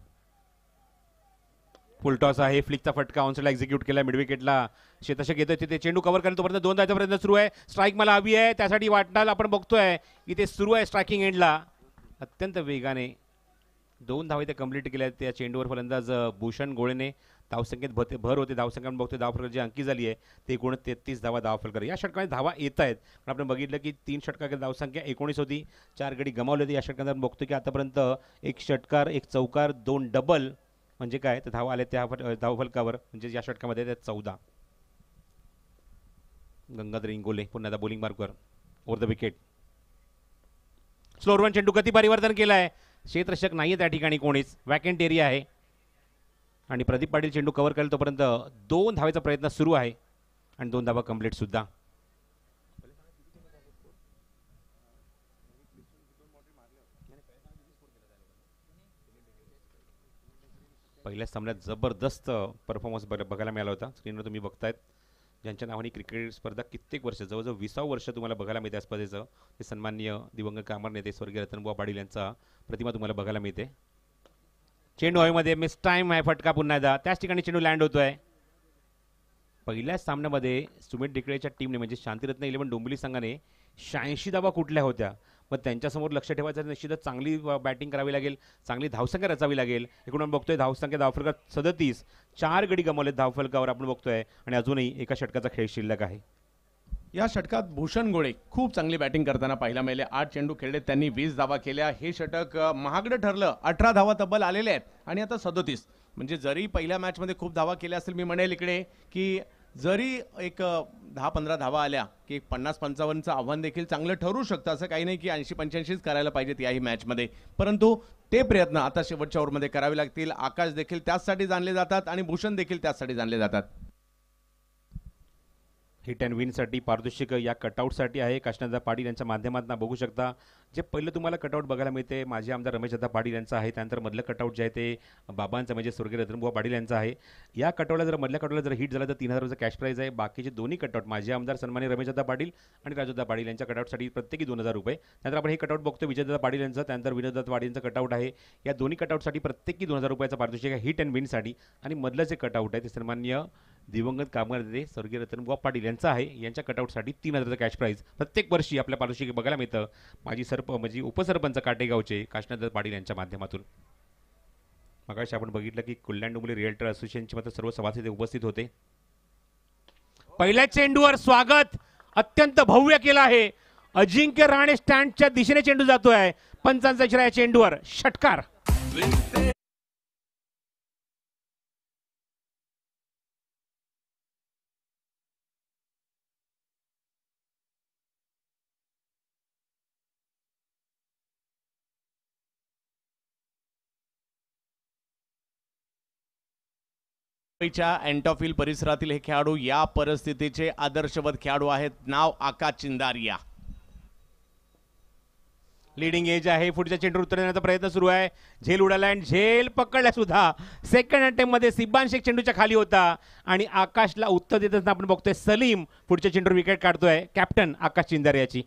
Speaker 1: फुलटॉस आहे फ्लिकचा फटका ऑनसाईडला एक्झिक्यूट केला मिडविकेटला शेतशक येतोय तिथे चेंडू कव्हर करतो तोपर्यंत दोन जायचा पर्यंत सुरू आहे स्ट्राईक मला हवी आहे त्यासाठी वाटणार आपण बघतोय इथे सुरू आहे स्ट्रायकिंग एंडला अत्यंत वेगाने दोन धावा इथे कंप्लीट केल्या त्या चेंडूवर फलंदाज भूषण गोळेने धावसंख्येत भते भर होते धावसंख्या बघतो धाव फलकर जी अंकी झाली आहे ते एकूण तेहतीस धावा धाव फलकर या षटकामध्ये धावा येत आहेत पण आपण बघितलं की तीन षटकाकडे धावसंख्या एकोणीस होती चार गडी गमावली होती या षटकांत बघतो की आतापर्यंत एक षटकार एक चौकार दोन डबल म्हणजे काय तर धावा आले त्या धावफलकावर म्हणजे या षटकामध्ये त्या चौदा गंगाधर इंगोले पुन्हा बॉलिंग मार्कवर ओव्हर द विकेट स्लोरवन चेंडू गती परिवर्तन केलं आहे क्षेत्रक्षक नाहीये आहे त्या ठिकाणी कोणीच वॅकेंट एरिया आहे आणि प्रदीप पाटील चेंडू कवर करेल तोपर्यंत दोन धावेचा प्रयत्न सुरू आहे आणि दोन धावा सुद्धा पहिल्या सामन्यात जबरदस्त परफॉर्मन्स बघायला मिळाला होता स्क्रीनवर तुम्ही बघतायत ज्यांच्या नावाने क्रिकेट स्पर्धा कित्येक वर्ष जवळजवळ विसाव वर्ष तुम्हाला बघायला मिळते स्पर्धेचं ते सन्मान्य दिवंगत कामर नेते स्वर्गीय रतनबुवा पाटील यांचा प्रतिमा तुम्हाला बघायला मिळते चेंडू हवेमध्ये मिस टाईम आहे फटका पुन्हा एकदा त्याच ठिकाणी चेंडू लँड होतोय पहिल्याच सामन्यामध्ये सुमित डिकळेच्या टीमने म्हणजे शांतिरत्न इलेव्हन डोंबिवली संघाने शहाऐंशी दाबा कुठल्या होत्या मग त्यांच्यासमोर लक्ष ठेवायचं निश्चितच चांगली बॅटिंग करावी लागेल चांगली धावसंख्या रचावी लागेल एकूण आपण बघतोय धावसंख्या धावफलकात सदतीस चार गडी गमावलेत धावफलकावर आपण बघतोय आणि अजूनही एका षटकाचा खेळ शिल्लक आहे या षटकात भूषण गोळे खूप चांगली बॅटिंग करताना
Speaker 2: पाहिला मिळाले आठ चेंडू खेळले त्यांनी वीस धावा केल्या हे षटक महागडं ठरलं अठरा धावा तब्बल आलेले आहेत आणि आता सदतीस म्हणजे जरी पहिल्या मॅचमध्ये खूप धावा केल्या असेल मी म्हणेल इकडे की जरी एक दहा पंधरा धावा आल्या की एक पन्नास पंचावन्नचं आव्हान देखील चांगलं ठरू शकतं असं काही नाही की ऐंशी पंच्याऐंशीच करायला पाहिजेत याही मॅचमध्ये परंतु ते प्रयत्न आता शेवटच्या ओव्हरमध्ये
Speaker 1: करावे लागतील आकाश देखील त्याचसाठी जाणले जातात आणि भूषण देखील त्याचसाठी जाणले जातात हिट अँड विनसाठी पारदर्शिक या कटआउटसाठी आहे काशनादा पाटील यांच्या माध्यमातून बघू शकता जे पहिलं तुम्हाला कटआउट बघायला मिळते माझे आमदार रमेशदादा पाटील यांचं आहे त्यानंतर मधलं कटआउट जे आहे ते बाबांचं म्हणजे स्वर्गीय रतनबुवा पाटील यांचं आहे या कटआउटला जर मधल्या कटआउटला जर हिट झाला तर तीन हजार रुपयाचा कॅश प्राईज आहे बाकीचे दोन्ही कटआउट माझे आमदार रमेश रमेशदादा पाटील आणि राजदादा पाटील यांच्या कटआउटसाठी प्रत्येकी दोन हजार रुपये त्यानंतर आपण हे कटआउट बघतो विजयदादा पाटील यांचं त्यानंतर विनोददादा पाटील यांचं कटआउट आहे या दोन्ही कटआउटसाठी प्रत्येकी दोन हजार रुपयाचा पारितोषिक आहे हिट अँड विनसाठी आणि मधलं जे कटआउट आहे ते सन्मान्य दिवंगत कामगार नेते स्वर्गीय रतनबुवा पाटील यांचं आहे यांच्या कटआउटसाठी तीन हजाराचा कॅश प्राईज प्रत्येक वर्षी आपल्या पारितोषिक बघायला मिळतं माझी सर सरप म्हणजे उपसरपंच काटेगावचे काशनाथ पाटील यांच्या माध्यमातून मगाशी आपण बघितलं की कल्याण डोंबली रिअल्टर असोसिएशनचे मात्र सर्व सभासद उपस्थित होते पहिल्या चेंडूवर स्वागत अत्यंत भव्य केलं आहे अजिंक्य राणे स्टँडच्या दिशेने चेंडू जातोय पंचांचा चेंडूवर षटकार
Speaker 2: मुंबईच्या अँटॉफिल परिसरातील हे खेळाडू या परिस्थितीचे आदर्शवत खेळाडू आहेत नाव आकाश चिंदारिया
Speaker 1: लिडिंग एज आहे पुढच्या चेंडूर देण्याचा प्रयत्न सुरू आहे झेल उडाला आणि झेल पकडला सुद्धा सेकंड मध्ये सिब्बान शेख चेंडूच्या खाली होता आणि आकाशला उत्तर देत असताना आपण बघतोय सलीम पुढच्या चेंडूर विकेट काढतोय कॅप्टन आकाश चिंदारियाची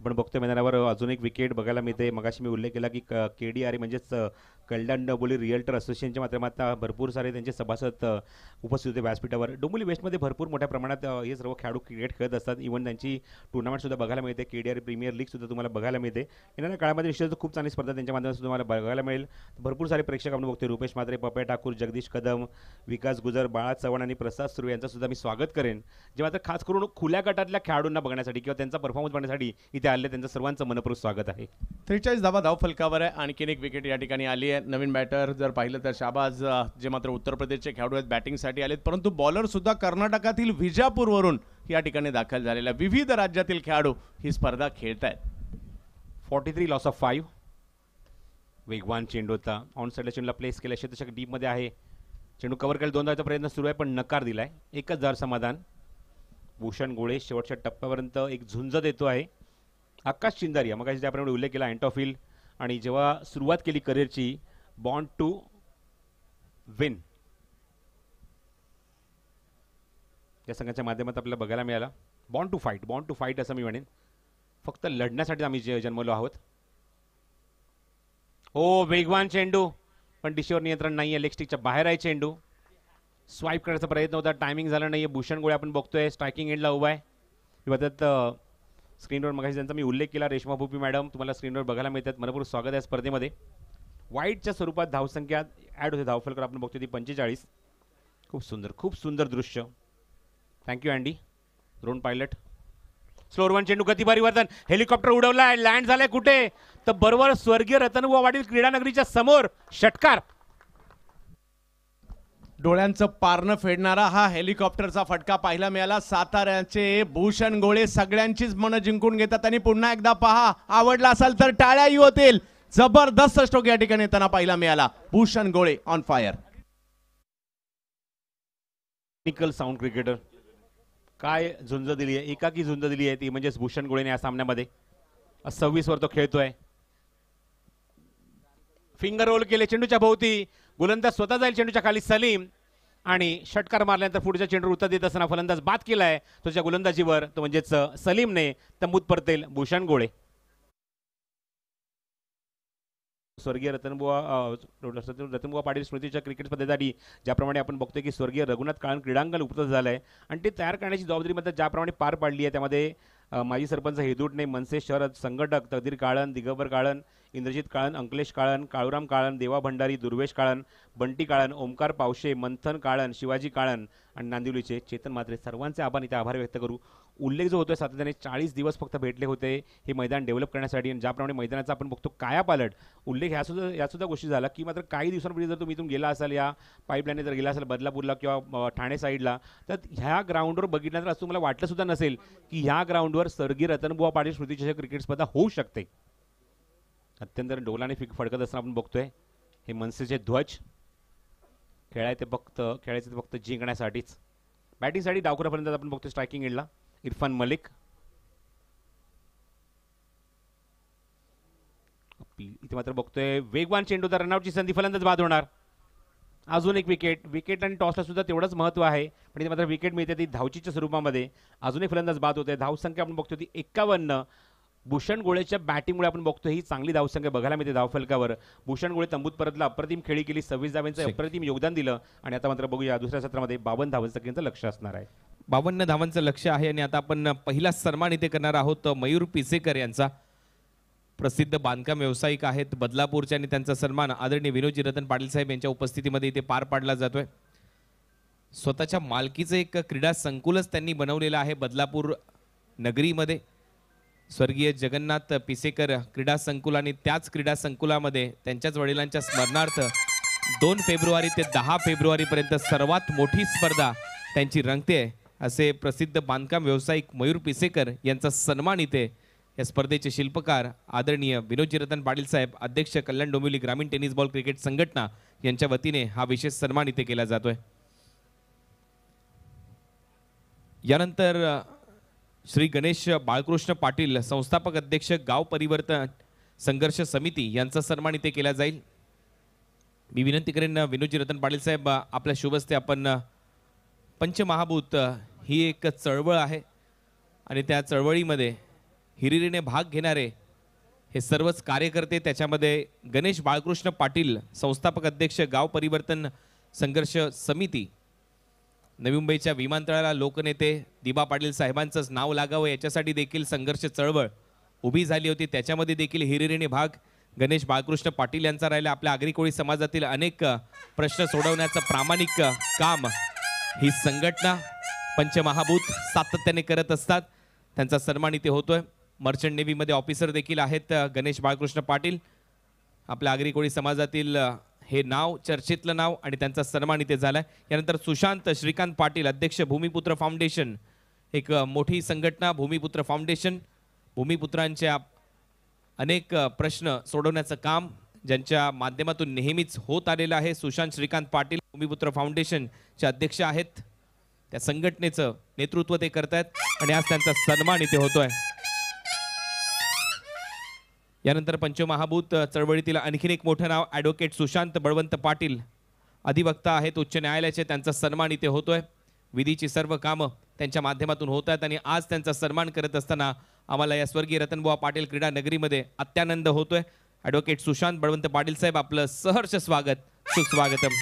Speaker 1: आपण बघतो मैदानावर अजून एक विकेट बघायला मिळते मगाशी मी उल्लेख केला की के डी आर म्हणजेच कल्याण डोंबोली रिअल्टर असोसिएशनच्या माध्यमात भरपूर सारे त्यांचे सभासद उपस्थित होते व्यासपीठावर डोंबोली वेस्टमध्ये भरपूर मोठ्या प्रमाणात हे सर्व खेळाडू क्रिकेट खेळत असतात इव्हन त्यांची टुर्नामेंटसुद्धा बघायला मिळते के डी आर प्रीमियर लीगसुद्धा तुम्हाला बघायला मिळते येणाऱ्या काळामध्ये निश्चित खूप चांगली स्पर्धा त्यांच्या माध्यमातून तुम्हाला बघायला मिळेल भरपूर सारे प्रेक्षक आपण बघतोय रुपेश मात्रे पपे ठाकूर जगदीश कदम विकास गुजर बाळा चव्हाण आणि प्रसाद सुरू सुद्धा मी स्वागत करेन जे मात्र खास करून खुल्या गटातल्या खेळाडूंना बघण्यासाठी किंवा त्यांचा परफॉर्मन्स बघण्यासाठी इथे आले त्यांचं सर्वांचं मनपूर्वक स्वागत आहे त्रेचाळीस धावा धाव फलकावर आहे आणखीन एक विकेट या ठिकाणी आली आहे नवीन बॅटर जर
Speaker 2: पाहिलं तर शाबाज जे मात्र उत्तर प्रदेशचे खेळाडू आहेत बॅटिंगसाठी आलेत परंतु बॉलर सुद्धा कर्नाटकातील विजापूरवरून या ठिकाणी दाखल झालेला विविध राज्यातील खेळाडू ही स्पर्धा खेळत आहेत
Speaker 1: forty three loss of five वेगवान चेंडूचा ऑन साईडला चेंडूला प्लेस केला शेतशक डीपमध्ये आहे चेंडू कव्हर केला दोन प्रयत्न सुरू आहे पण नकार दिला आहे एकच जर समाधान भूषण गोळे शेवटच्या टप्प्यापर्यंत एक झुंज देतो आहे आकाश चिंदारी मग आपण उल्लेख केला अँटॉफिल आणि जेव्हा सुरुवात केली करिअरची बॉन्ड टू विन या संघाच्या माध्यमात आपल्याला बघायला मिळाला bound to fight bound to fight असं मी म्हणेन फक्त लढण्यासाठी आम्ही जे जन्मलो आहोत हो वेगवान चेंडू पण डिशेवर नियंत्रण नाही आहे लेगस्टिकच्या बाहेर आहे चेंडू स्वाईप करायचा प्रयत्न होता टायमिंग झाला नाही आहे भूषण गोळ्या आपण बघतोय स्ट्रायकिंग एंडला उभा आहे त्यात स्क्रीनवर मग ज्यांचा मी उल्लेख केला रेश्मा भूपी मॅडम तुम्हाला स्क्रीनवर बघायला मिळतात मनपूर स्वागत आहे स्पर्धेमध्ये वाईटच्या स्वरूपात धावसंख्या ॲड होते धावफलकर आपण बघतो ती पंचेचाळीस खूप सुंदर खूप सुंदर दृश्य thank you Andy drone pilot one चेंडू परिवर्तन हेलिकॉप्टर उडवलाय लँड झालाय कुठे तर बरोबर स्वर्गीय रतन वाटील क्रीडा नगरीच्या समोर षटकार
Speaker 2: डोळ्यांचं पारणं फेडणारा हा हेलिकॉप्टरचा फटका पाहायला मिळाला साताऱ्याचे भूषण गोळे सगळ्यांचीच मनं जिंकून घेतात आणि पुन्हा एकदा पहा आवडला असाल तर टाळ्याही होतील जबरदस्त स्ट्रोक या ठिकाणी त्यांना पाहायला मिळाला भूषण
Speaker 1: गोळे ऑन फायर निकल साऊंड क्रिकेटर काय झुंज दिली आहे एकाकी झुंज दिली आहे ती म्हणजेच भूषण गोळेने या सामन्यामध्ये वर तो खेळतोय फिंगर रोल केले चेंडूच्या भोवती गोलंदाज स्वतः जाईल चेंडूच्या खाली सलीम आणि षटकार मारल्यानंतर पुढच्या चेंडूवर उत्तर देत असताना फलंदाज बाद केलाय त्याच्या गोलंदाजीवर तो म्हणजेच सलीमने तंबूत परतेल भूषण गोळे स्वर्गीय रतनबुवा रतनबुवा पाटील स्मृतीच्या क्रिकेट स्पर्धेसाठी ज्याप्रमाणे आपण बघतोय की स्वर्गीय रघुनाथ काळण क्रीडांगण उपलब्ध झालं आहे आणि ते तयार करण्याची जबाबदारी मात्र ज्याप्रमाणे पार पाडली आहे त्यामध्ये माजी सरपंच हेदूटने मनसे शरद संघटक तकदीर काळण दिगंबर काळण इंद्रजित काळन अंकलेश काळन काळूराम काळन देवा भंडारी दुर्वेश काळन बंटी काळन ओमकार पावशे मंथन काळन शिवाजी काळन आणि नांदिवलीचे चेतन मात्रे सर्वांचे आभार इथे आभार व्यक्त करू उल्लेख जो होतो सातत्याने चाळीस दिवस फक्त भेटले होते हे मैदान डेव्हलप करण्यासाठी आणि ज्याप्रमाणे मैदानाचा आपण बघतो पालट उल्लेख ह्या या यासुद्धा गोष्टी झाला की मात्र काही दिवसांपूर्वी जर तुम्ही इथून गेला असाल या पाईपलाईनने जर गेला असाल बदलापूरला किंवा ठाणे साईडला तर ह्या ग्राउंडवर बघितल्यानंतर असं तुम्हाला सुद्धा नसेल की ह्या ग्राउंडवर सरगी रतनबुवा पाटील स्मृतिचषक क्रिकेट स्पर्धा होऊ शकते अत्यंत डोलाने फिक फडकत असताना आपण बघतोय हे मनसेचे ध्वज खेळायचे फक्त खेळायचे फक्त जिंकण्यासाठीच बॅटिंगसाठी फलंदाज आपण बघतोय स्ट्रायकिंग इडला इरफान मलिक इथे मात्र बघतोय वेगवान चेंडू तर रनआउटची संधी फलंदाज बाद होणार अजून एक विकेट विकेट आणि टॉसला सुद्धा तेवढंच महत्व आहे पण इथे मात्र विकेट मिळते ती धावचीच्या स्वरूपामध्ये अजून एक फलंदाज बाद होते संख्या आपण बघतो ती एकावन्न भूषण गोळेच्या बॅटिंगमुळे आपण बघतो ही चांगली धावसंख्या बघायला मिळते धावफलकावर भूषण गोळे तंबूत परतला अप्रतिम खेळी केली सव्वीस धावांचं अप्रतिम योगदान दिलं आणि आता मात्र बघूया दुसऱ्या सत्रामध्ये बावन्न धावांचं लक्ष असणार आहे
Speaker 3: बावन्न धावांचं लक्ष आहे आणि आता आपण पहिला सन्मान इथे करणार आहोत मयूर पिसेकर यांचा प्रसिद्ध बांधकाम व्यावसायिक आहेत बदलापूरचे आणि त्यांचा सन्मान आदरणीय विनोदजी रतन पाटील साहेब यांच्या उपस्थितीमध्ये इथे पार पाडला जातोय स्वतःच्या मालकीचं एक क्रीडा संकुलच त्यांनी बनवलेलं आहे बदलापूर नगरीमध्ये स्वर्गीय जगन्नाथ पिसेकर क्रीडा संकुल आणि त्याच क्रीडा संकुलामध्ये त्यांच्याच वडिलांच्या स्मरणार्थ दोन फेब्रुवारी ते दहा फेब्रुवारीपर्यंत सर्वात मोठी स्पर्धा त्यांची रंगते असे प्रसिद्ध बांधकाम व्यावसायिक मयूर पिसेकर यांचा सन्मान इथे या स्पर्धेचे शिल्पकार आदरणीय विनोदजी रतन पाटील साहेब अध्यक्ष कल्याण डोंबिवली ग्रामीण टेनिस बॉल क्रिकेट संघटना यांच्या वतीने हा विशेष सन्मान इथे केला जातोय यानंतर श्री गणेश बाळकृष्ण पाटील संस्थापक अध्यक्ष गाव परिवर्तन संघर्ष समिती यांचा सन्मान इथे केला जाईल मी विनंती करेन विनोजी रतन पाटील साहेब आपल्या शुभस्ते आपण पंचमहाभूत ही एक चळवळ आहे आणि त्या चळवळीमध्ये हिरिरीने भाग घेणारे हे सर्वच कार्यकर्ते त्याच्यामध्ये गणेश बाळकृष्ण पाटील संस्थापक अध्यक्ष गाव परिवर्तन संघर्ष समिती नवी मुंबईच्या विमानतळाला लोकनेते दिबा पाटील साहेबांचंच नाव लागावं याच्यासाठी देखील संघर्ष चळवळ उभी झाली होती त्याच्यामध्ये देखील हिरिरिणी भाग गणेश बाळकृष्ण पाटील यांचा राहिला आपल्या आगरी समाजातील अनेक प्रश्न सोडवण्याचं प्रामाणिक काम ही संघटना पंचमहाभूत सातत्याने करत असतात त्यांचा सन्मान इथे होतोय मर्चंट नेव्हीमध्ये ऑफिसर देखील आहेत गणेश बाळकृष्ण पाटील आपल्या आगरी समाजातील हे नाव चर्चेतलं नाव आणि त्यांचा सन्मान इथे झाला आहे यानंतर सुशांत श्रीकांत पाटील अध्यक्ष भूमिपुत्र फाउंडेशन एक मोठी संघटना भूमिपुत्र फाउंडेशन भूमिपुत्रांच्या अनेक प्रश्न सोडवण्याचं काम ज्यांच्या माध्यमातून नेहमीच होत आलेलं आहे सुशांत श्रीकांत पाटील भूमिपुत्र फाउंडेशनचे अध्यक्ष आहेत त्या संघटनेचं नेतृत्व ते करतायत आणि आज त्यांचा सन्मान इथे होतो आहे यानंतर पंचमहाभूत चळवळीतील आणखीन एक मोठं नाव ॲडव्होकेट सुशांत बळवंत पाटील अधिवक्ता आहेत उच्च न्यायालयाचे त्यांचा सन्मान इथे होतो आहे विधीची सर्व कामं त्यांच्या माध्यमातून होत आहेत आणि आज त्यांचा सन्मान करत असताना आम्हाला या स्वर्गीय रतनबुवा पाटील क्रीडा नगरीमध्ये अत्यानंद होतोय ॲडव्होकेट सुशांत बळवंत पाटील साहेब आपलं सहर्ष स्वागत सुस्वागतम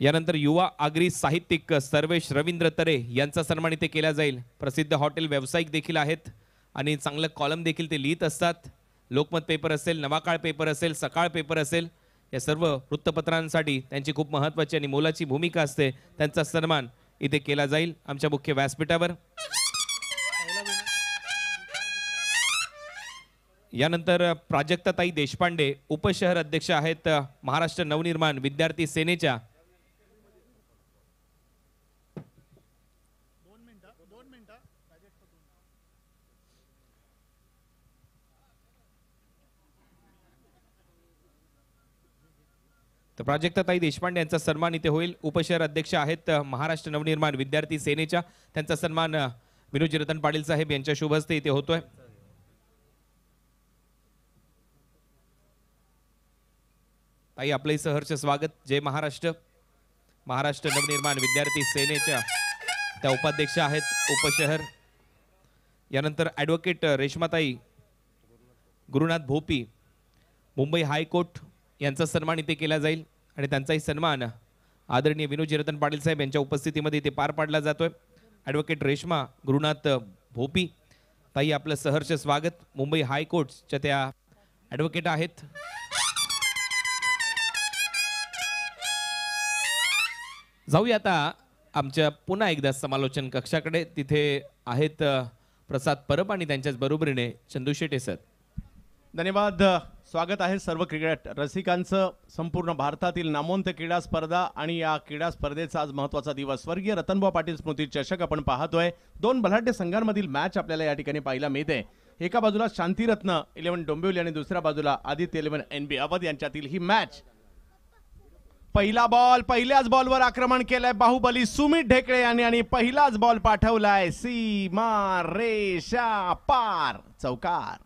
Speaker 3: यानंतर युवा आगरी साहित्यिक सर्वेश रवींद्र तरे यांचा सन्मान इथे केला जाईल प्रसिद्ध हॉटेल व्यावसायिक देखील आहेत आणि चांगलं कॉलम देखील ते लिहित असतात लोकमत पेपर असेल नवाकाळ पेपर असेल सकाळ पेपर असेल या सर्व वृत्तपत्रांसाठी त्यांची खूप महत्त्वाची आणि मोलाची भूमिका असते त्यांचा सन्मान इथे केला जाईल आमच्या मुख्य व्यासपीठावर यानंतर प्राजक्ताताई देशपांडे उपशहर अध्यक्ष आहेत महाराष्ट्र नवनिर्माण विद्यार्थी सेनेच्या तर प्राजक्ताताई देशपांडे यांचा सन्मान इथे होईल उपशहर अध्यक्ष आहेत महाराष्ट्र नवनिर्माण विद्यार्थी सेनेच्या त्यांचा सन्मान विनोजी रतन पाटील साहेब यांच्या शुभ हस्ते इथे होतोय ताई आपलंही सहर्ष स्वागत जय महाराष्ट्र महाराष्ट्र नवनिर्माण विद्यार्थी सेनेच्या त्या उपाध्यक्ष आहेत उपशहर यानंतर ॲडव्होकेट रेश्माताई गुरुनाथ भोपी मुंबई हायकोर्ट यांचा सन्मान इथे केला जाईल आणि त्यांचाही सन्मान आदरणीय विनोजी रतन पाटील साहेब यांच्या उपस्थितीमध्ये इथे पार पाडला जातोय ॲडव्होकेट रेश्मा गुरुनाथ भोपी ताई आपलं सहर्ष स्वागत मुंबई हायकोर्टच्या त्या ॲडव्होकेट आहेत जाऊया आता आमच्या पुन्हा एकदा समालोचन कक्षाकडे तिथे आहेत प्रसाद परब आणि त्यांच्याच बरोबरीने चंदू शेटे सर
Speaker 2: धन्यवाद स्वागत आहे सर्व क्रिकेट रसिकांचं संपूर्ण भारतातील नामवंत क्रीडा स्पर्धा आणि या क्रीडा स्पर्धेचा आज महत्त्वाचा दिवस स्वर्गीय रतनबा पाटील स्मृती चषक आपण पाहतोय दोन बलाढ्य संघांमधील मॅच आपल्याला या ठिकाणी पाहायला मिळते एका बाजूला शांतीरत्न इलेव्हन डोंबिवली आणि दुसऱ्या बाजूला Aditya eleven N B Awadh यांच्यातील ही मॅच पहिला बॉल पहिल्याच बॉलवर आक्रमण केलंय बाहुबली सुमित ढेकळे यांनी आणि पहिलाच बॉल पाठवलाय सीमा रेषा पार चौकार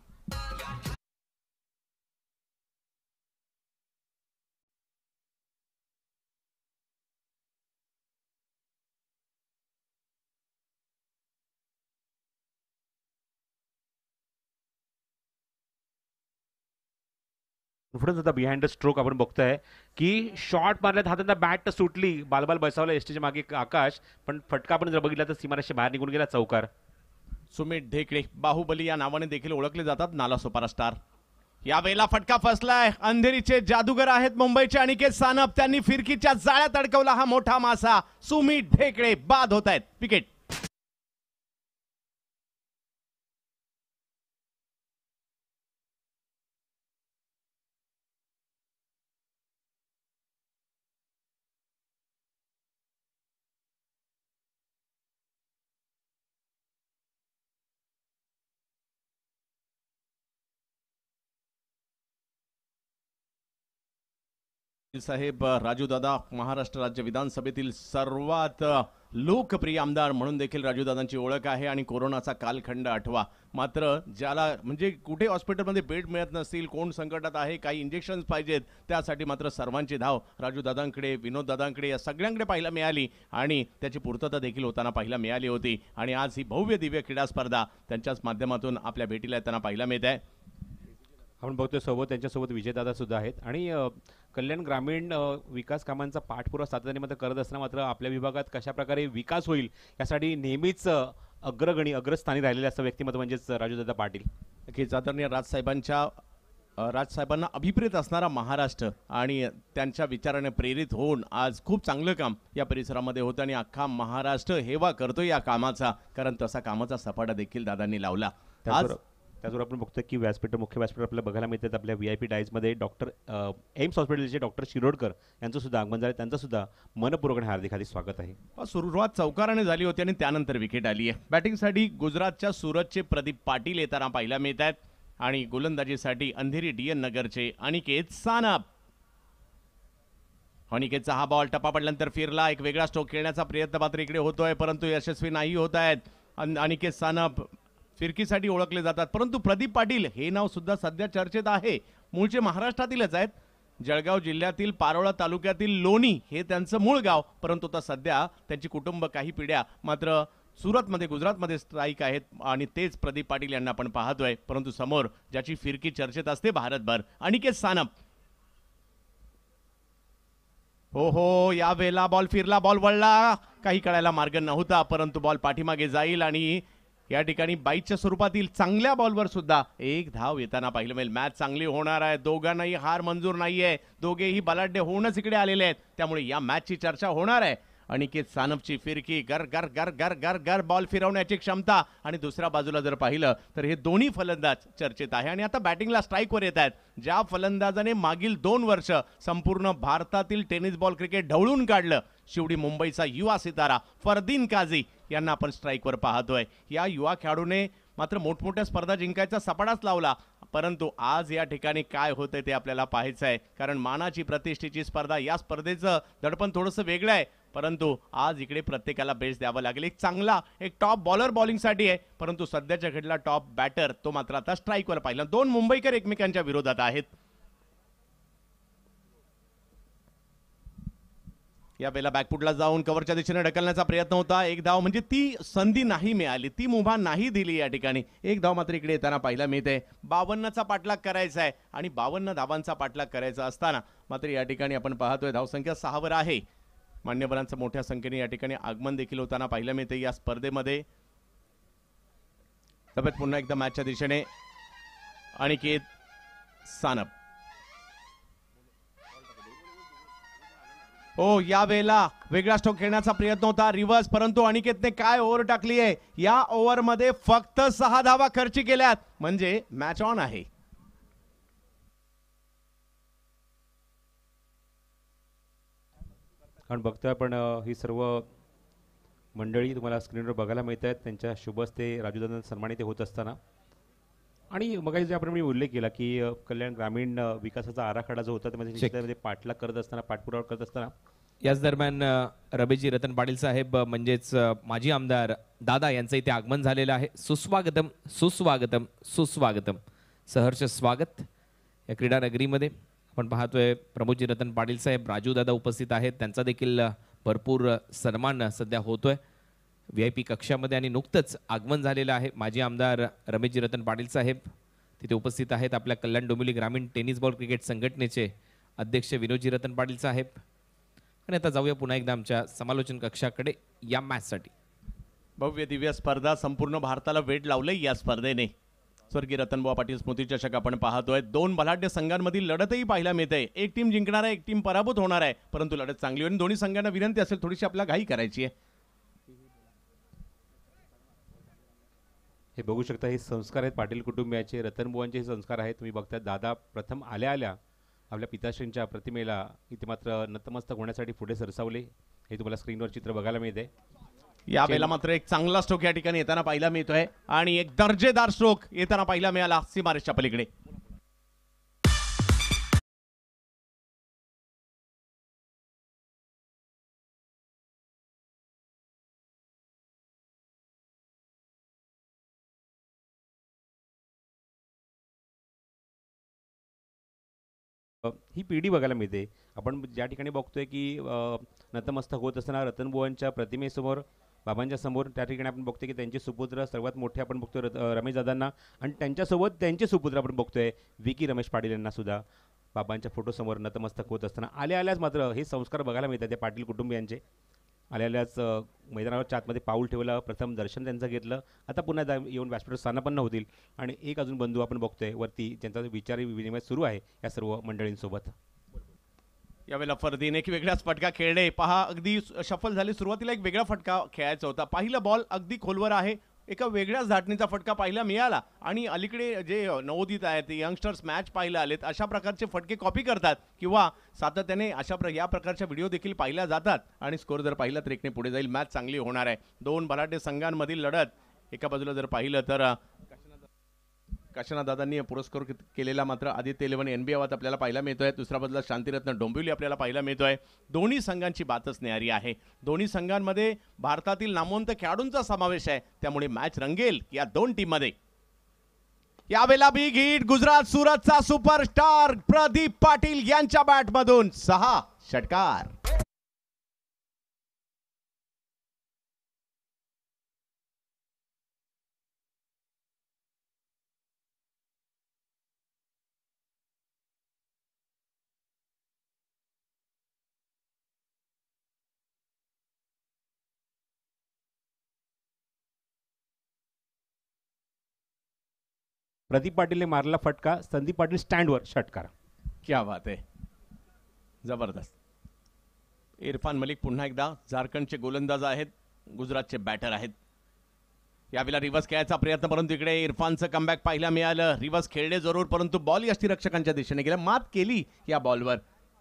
Speaker 1: इकडून सुद्धा बिहाइंड द स्ट्रोक आपण बघतोय की शॉर्ट मारल्यात हातांना बॅट सुटली बालबाल बसावला एसटीच्या मागे आकाश पण फटका आपण जर बघितला तर सीमाराशी बाहेर निघून गेला चौकार सुमित
Speaker 2: ढेकळे बाहुबली या नावाने देखील ओळखले जातात नाला सुपरस्टार या वेला फटका फसलाय अंधेरीचे जादूगर आहेत मुंबईचे अनिकेत सानप त्यांनी फिरकीच्या जाळ्यात अडकवला हा मोठा मासा सुमित ढेकळे बाद होत आहेत विकेट साहेब राजूदादा महाराष्ट्र राज्य विधानसभेतील सर्वात लोकप्रिय आमदार म्हणून देखील राजूदादांची ओळख आहे आणि कोरोनाचा कालखंड आठवा मात्र ज्याला म्हणजे कुठे हॉस्पिटलमध्ये बेड मिळत नसतील कोण संकटात आहे काही इंजेक्शन्स पाहिजेत त्यासाठी मात्र सर्वांची धाव राजूदादांकडे विनोददादांकडे या सगळ्यांकडे पाहायला मिळाली आणि त्याची पूर्तता देखील होताना पाहायला मिळाली होती आणि आज ही भव्य दिव्य क्रीडा स्पर्धा त्यांच्याच माध्यमातून आपल्या भेटीला येताना पाहायला मिळत आहे
Speaker 1: आपण बघतोय सोबत त्यांच्यासोबत विजयदादा सुद्धा आहेत आणि कल्याण ग्रामीण विकास कामांचा पाठपुरावा सातत्याने मात्र करत असताना मात्र आपल्या विभागात कशा प्रकारे विकास होईल यासाठी नेहमीच अग्रगणी अग्रस्थानी राहिलेले असं व्यक्तिमत्व म्हणजेच राजूदादा पाटील नक्कीच आदरणीय राजसाहेबांच्या राजसाहेबांना अभिप्रेत
Speaker 2: असणारा महाराष्ट्र आणि त्यांच्या विचाराने प्रेरित होऊन आज खूप चांगलं काम या परिसरामध्ये होतं आणि अख्खा महाराष्ट्र हेवा करतो या कामाचा कारण तसा कामाचा सपाटा देखील दादांनी लावला आज
Speaker 1: त्याचबरोबर आपण बघतोय की व्यासपीठ मुख्य व्यासपीठ आपल्याला बघायला मिळतात आपल्या V I P doctor AIIMS हॉस्पिटलचे डॉक्टर शिरोडकर यांचं सुद्धा आगमन झालं सुद्धा मनपूर्वक हार्दिक हार्दिक स्वागत आहे
Speaker 2: सुरुवात चौकाराने झाली होती आणि त्यानंतर विकेट आली आहे बॅटिंगसाठी गुजरातच्या सुरतचे प्रदीप पाटील येताना पाहायला मिळत आहेत आणि गोलंदाजीसाठी अंधेरी डी एन नगरचे अनिकेत सानप अनिकेतचा हा बॉल टप्पा पडल्यानंतर फिरला एक वेगळा स्ट्रोक खेळण्याचा प्रयत्न मात्र इकडे होतोय परंतु यशस्वी नाही होत आहेत अनिकेत सानप फिरकीसाठी ओळखले जातात परंतु प्रदीप पाटील हे नाव सुद्धा सध्या चर्चेत आहे मूळचे महाराष्ट्रातीलच आहेत जळगाव जिल्ह्यातील पारोळा तालुक्यातील लोणी हे त्यांचं मूळ गाव परंतु आता सध्या त्यांची कुटुंब काही पिढ्या मात्र सुरतमध्ये गुजरातमध्ये स्थायिक आहेत आणि तेच प्रदीप पाटील यांना आपण पाहतोय परंतु समोर ज्याची फिरकी चर्चेत असते भारतभर अनिकेत सानप हो हो या वेळेला बॉल फिरला बॉल वळला काही कळायला मार्ग नव्हता परंतु बॉल पाठीमागे जाईल आणि या ठिकाणी बाईकच्या स्वरूपातील चांगल्या बॉलवर सुद्धा एक धाव येताना पाहिलं मिळेल मॅच चांगली होणार आहे दोघांनाही हार मंजूर नाहीये दोघेही बलाढ्य होऊनच इकडे आलेले आहेत त्यामुळे या मॅचची चर्चा होणार आहे अनिकेत सानपची फिरकी गर गर गर गर गर गर बॉल फिरवण्याची क्षमता आणि दुसऱ्या बाजूला जर पाहिलं तर हे दोन्ही फलंदाज चर्चेत आहे आणि आता बॅटिंगला स्ट्राईकवर येत आहेत ज्या फलंदाजाने मागील दोन वर्ष संपूर्ण भारतातील टेनिस बॉल क्रिकेट ढवळून काढलं शिवडी मुंबईचा युवा सितारा फरदीन काझी यांना आपण स्ट्राईकवर पाहतोय या युवा खेळाडूने मात्र मोठमोठ्या स्पर्धा जिंकायचा सपाडाच लावला परंतु आज या ठिकाणी काय होतंय ते आपल्याला पाहायचं आहे कारण मानाची प्रतिष्ठेची स्पर्धा या स्पर्धेचं दडपण थोडंसं वेगळं आहे परंतु आज इकडे प्रत्येकाला बेस्ट द्यावं लागेल एक चांगला एक टॉप बॉलर बॉलिंगसाठी आहे परंतु सध्याच्या घडला टॉप बॅटर तो मात्र आता स्ट्राईकवर पाहिला दोन मुंबईकर एकमेकांच्या विरोधात आहेत या वेळेला बॅकफुटला जाऊन कवरच्या दिशेने ढकलण्याचा प्रयत्न होता एक धाव म्हणजे ती संधी नाही मिळाली ती मुभा नाही दिली या ठिकाणी एक धाव मात्र इकडे येताना पाहिला मिळते बावन्नचा पाठलाग करायचा आहे आणि बावन्न धावांचा पाठलाग करायचा असताना मात्र या ठिकाणी आपण पाहतोय धावसंख्या सहावर आहे मान्यवरांचं मोठ्या संख्येने या ठिकाणी आगमन देखील होताना पाहिलं मिळते या स्पर्धेमध्ये तब्येत पुन्हा एकदा मॅचच्या दिशेने अनिकेत सानप ओ हो, या वेळेला वेगळा स्टोक खेळण्याचा प्रयत्न होता रिव्हर्स परंतु अनिकेतने काय ओव्हर टाकली आहे या ओव्हरमध्ये फक्त सहा धावा खर्ची केल्यात म्हणजे मॅच ऑन आहे
Speaker 1: कारण बघतोय आपण ही सर्व मंडळी तुम्हाला स्क्रीनवर बघायला मिळत आहेत त्यांच्या शुभस्ते ते राजूदान सन्मानित होत असताना आणि मग जे आपण मी उल्लेख केला की कल्याण ग्रामीण विकासाचा आराखडा जो होता त्यामध्ये पाठलाग करत असताना पाठपुरावा करत असताना
Speaker 3: याच दरम्यान रबेजी रतन पाटील साहेब म्हणजेच माजी आमदार दादा यांचं इथे आगमन झालेलं आहे सुस्वागतम सुस्वागतम सुस्वागतम सहर्ष स्वागत या क्रीडानगरीमध्ये आपण पाहतोय प्रमोदजी रतन पाटील साहेब राजूदादा उपस्थित आहेत त्यांचा देखील भरपूर सन्मान सध्या होतोय व्ही आय पी कक्षामध्ये आणि नुकतंच आगमन झालेलं आहे माजी आमदार रमेशजी रतन पाटील साहेब तिथे उपस्थित आहेत आपल्या कल्याण डोंबिवली ग्रामीण टेनिस बॉल क्रिकेट संघटनेचे अध्यक्ष विनोदजी रतन पाटील साहेब आणि आता जाऊया पुन्हा एकदा आमच्या समालोचन कक्षाकडे या मॅचसाठी
Speaker 2: भव्य दिव्य स्पर्धा संपूर्ण भारताला वेड लावलं या स्पर्धेने स्वर्गीय रतनबुवा पाटील स्मृती चषक आपण पाहतोय दोन बलाढ्य संघांमधील लढतही पाहायला मिळते एक टीम जिंकणार आहे एक टीम पराभूत होणार आहे परंतु लढत चांगली होईल दोन्ही संघांना विनंती असेल थोडीशी आपल्याला
Speaker 1: घाई करायची आहे हे बघू शकता हे संस्कार आहेत पाटील कुटुंबियाचे रतनबुवांचे हे संस्कार आहेत तुम्ही बघता दादा प्रथम आल्या आल्या आपल्या पिताश्रींच्या प्रतिमेला इथे मात्र नतमस्तक होण्यासाठी पुढे सरसावले हे तुम्हाला स्क्रीनवर चित्र बघायला मिळते या बेला मात्र
Speaker 2: एक चांगला स्ट्रोक या ठिकाणी येताना पाहिला मिळतोय आणि एक दर्जेदार स्ट्रोक येताना पाहिला मिळाला सीमारेशच्या पलीकडे
Speaker 3: ही पिढी बघायला मिळते आपण ज्या ठिकाणी बघतोय की नतमस्तक होत असताना
Speaker 1: रतनबुवांच्या प्रतिमेसमोर बाबांच्या समोर त्या ठिकाणी आपण बघतो की त्यांचे सुपुत्र सर्वात मोठे आपण बघतो रमेशदादांना आणि त्यांच्यासोबत त्यांचे सुपुत्र आपण बघतोय विकी रमेश पाटील यांना सुद्धा बाबांच्या फोटोसमोर नतमस्तक होत असताना आल्या आल्याच मात्र हे संस्कार बघायला मिळतात त्या पाटील कुटुंबियांचे आल्याच मैदानावर आतमध्ये पाऊल ठेवलं प्रथम दर्शन त्यांचं घेतलं आता पुन्हा जा येऊन व्यासपीठ स्थानापन्न होतील आणि एक अजून बंधू आपण बघतोय वरती त्यांचा विचार विनिमय सुरू आहे या सर्व मंडळींसोबत
Speaker 2: यावेळेला फरदीने की वेगळाच फटका खेळणे पहा अगदी सफल झाली सुरुवातीला एक वेगळा फटका खेळायचा होता पहिला बॉल अगदी खोलवर आहे एका वेगळ्याच धाटणीचा फटका पाहिला मिळाला आणि अलीकडे जे नवोदित आहेत यंगस्टर्स मॅच पाहिला आलेत अशा प्रकारचे फटके कॉपी करतात किंवा सातत्याने अशा प्र या प्रकारच्या व्हिडिओ देखील पाहिल्या जातात आणि स्कोर जर पाहिला तर एकने पुढे जाईल मॅच चांगली होणार आहे दोन बलाढ्य संघांमधील लढत एका बाजूला जर पाहिलं तर कशना दादांनी पुरस्कार केलेला मात्र आदित्य इलेव्हन एन बी आवाज आपल्याला पाहायला मिळतोय दुसरा बदला शांतिरत्न डोंबिवली आपल्याला पाहायला मिळतोय दोन्ही संघांची बातच न्यारी आहे दोन्ही संघांमध्ये भारतातील नामवंत खेळाडूंचा समावेश आहे त्यामुळे मॅच रंगेल या दोन टीममध्ये यावेळेला बिग हिट गुजरात सुरतचा सुपरस्टार प्रदीप पाटील यांच्या बॅटमधून सहा षटकार
Speaker 1: प्रदीप पाटीलने मारला फटका संदीप पाटील स्टँडवर षटकार क्या बात आहे
Speaker 2: जबरदस्त इरफान मलिक पुन्हा एकदा झारखंडचे गोलंदाज आहेत गुजरातचे बॅटर आहेत यावेळेला रिवर्स खेळायचा प्रयत्न परंतु इकडे इरफानचं कमबॅक पाहिला मिळालं रिव्हर्स खेळले जरूर परंतु बॉल रक्षकांच्या दिशेने गेला मात केली या बॉलवर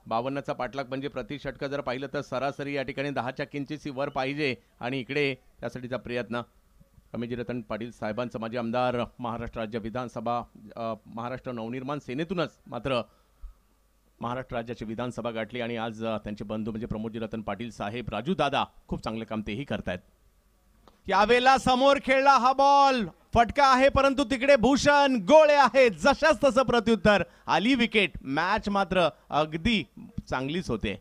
Speaker 2: बावन्नचा पाठलाग म्हणजे प्रति षटक जर पाहिलं तर सरासरी या ठिकाणी दहाच्या किंचितची वर पाहिजे आणि इकडे त्यासाठीचा प्रयत्न रतन पाटील साहेबांचं माजी आमदार महाराष्ट्र राज्य विधानसभा महाराष्ट्र नवनिर्माण सेनेतूनच मात्र महाराष्ट्र राज्याची विधानसभा गाठली आणि आज त्यांचे बंधू म्हणजे प्रमोदजी रतन पाटील साहेब राजू दादा खूप चांगले काम तेही करतायत यावेळेला समोर खेळला हा बॉल फटका आहे परंतु तिकडे भूषण गोळे आहेत जशास तसं प्रत्युत्तर आली विकेट मॅच मात्र अगदी चांगलीच होते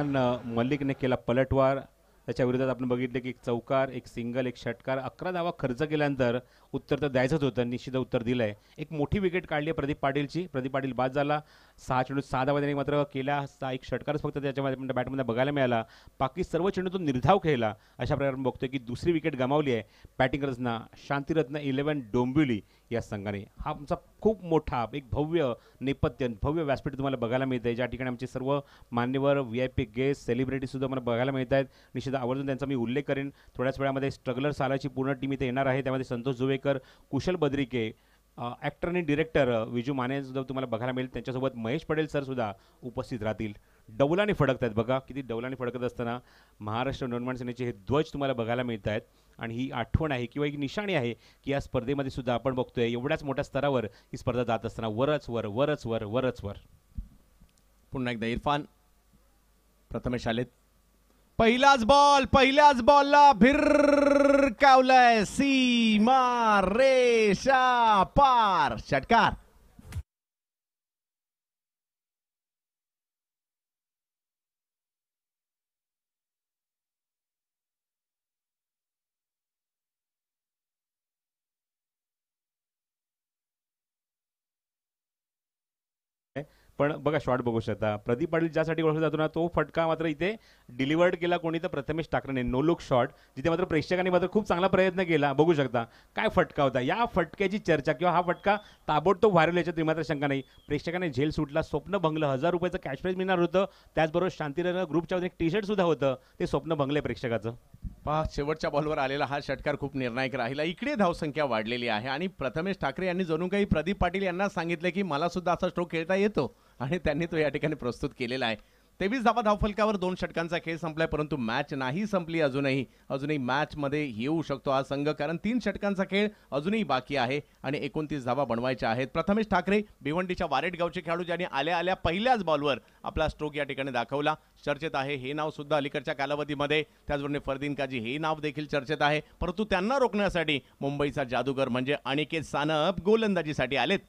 Speaker 1: इरफान मलिकने केला पलटवार त्याच्या विरोधात आपण बघितले की एक चौकार एक सिंगल एक षटकार अकरा धावा खर्च केल्यानंतर उत्तर तर द्यायचंच होतं निश्चित उत्तर दिलं आहे एक मोठी विकेट काढली आहे प्रदीप पाटीलची प्रदीप पाटील बाद झाला सहा चेंडू सहा धावा त्याने मात्र केला सहा एक षटकारच फक्त त्याच्यामध्ये बॅटमध्ये म्हणजे बघायला मिळाला बाकी सर्व चेंडू तो निर्धाव खेळला अशा प्रकारे आपण बघतोय की दुसरी विकेट गमावली आहे बॅटिंग रचना शांतिरत्न इलेव्हन डोंबिवली या संघाने हा आमचा खूप मोठा एक भव्य नेपथ्य भव्य व्यासपीठ तुम्हाला बघायला आहे ज्या ठिकाणी आमचे सर्व मान्यवर व्ही आय पी गेस्ट सेलिब्रिटीसुद्धा मला बघायला मिळत आहेत निश्चित आवर्जून त्यांचा मी उल्लेख करेन थोड्याच वेळामध्ये स्ट्रगलर सालाची पूर्ण टीम इथे येणार आहे त्यामध्ये संतोष जुवे वाडेकर कुशल बद्रिके ॲक्टर आणि डिरेक्टर विजू माने सुद्धा तुम्हाला बघायला मिळेल त्यांच्यासोबत महेश पटेल सर सुद्धा उपस्थित राहतील डौलाने फडकत आहेत बघा किती डौलाने फडकत असताना महाराष्ट्र निर्माण सेनेचे हे ध्वज तुम्हाला बघायला मिळत आहेत आणि ही आठवण आहे किंवा एक निशाणी आहे की या स्पर्धेमध्ये सुद्धा आपण बघतोय एवढ्याच मोठ्या स्तरावर ही स्पर्धा जात असताना वरच वर वरच वर वरच वर पुन्हा एकदा इरफान प्रथमेश आलेत
Speaker 2: पहिलाच बॉल पहिल्याच बॉलला भिर कावलाय सीमा रेषा पार षटकार
Speaker 1: पण बघा शॉर्ट बघू शकता प्रदीप पाटील ज्यासाठी ओळखला जातो ना तो फटका मात्र इथे डिलिव्हर्ड केला कोणी तर प्रथमेश ठाकरेने नो लुक शॉट जिथे मात्र प्रेक्षकांनी मात्र खूप चांगला प्रयत्न केला बघू शकता काय फटका होता या फटक्याची चर्चा किंवा हा फटका ताबडतोब व्हायरल याच्यात मात्र शंका नाही प्रेक्षकाने झेल सुटला स्वप्न भंगलं हजार रुपयाचं कॅश प्राईज मिळणार होतं त्याचबरोबर शांतीनगर ग्रुपच्या एक टी शर्ट सुद्धा होतं ते स्वप्न भंगले प्रेक्षकाचं
Speaker 2: पहा शेवटच्या बॉलवर आलेला हा षटकार खूप निर्णायक राहिला इकडे धावसंख्या वाढलेली आहे आणि प्रथमेश ठाकरे यांनी जणू काही प्रदीप पाटील यांना सांगितलं की मला सुद्धा असा स्ट्रोक खेळता येतो आणि त्यांनी तो या ठिकाणी प्रस्तुत केलेला आहे तेवीस धावा धावफलकावर दोन षटकांचा खेळ संपलाय परंतु मॅच नाही संपली अजूनही अजूनही मॅचमध्ये येऊ शकतो हा संघ कारण तीन षटकांचा खेळ अजूनही बाकी आहे आणि एकोणतीस धावा बनवायच्या आहेत प्रथमेश ठाकरे भिवंडीच्या वारेटगावचे खेळाडू ज्यांनी आल्या आल्या पहिल्याच बॉलवर आपला स्ट्रोक या ठिकाणी दाखवला चर्चेत आहे हे नाव सुद्धा अलीकडच्या कालावधीमध्ये त्याचबरोबर फरदीन काजी हे नाव देखील चर्चेत आहे परंतु त्यांना रोखण्यासाठी मुंबईचा जादूगर म्हणजे अनिकेत सानप गोलंदाजीसाठी आलेत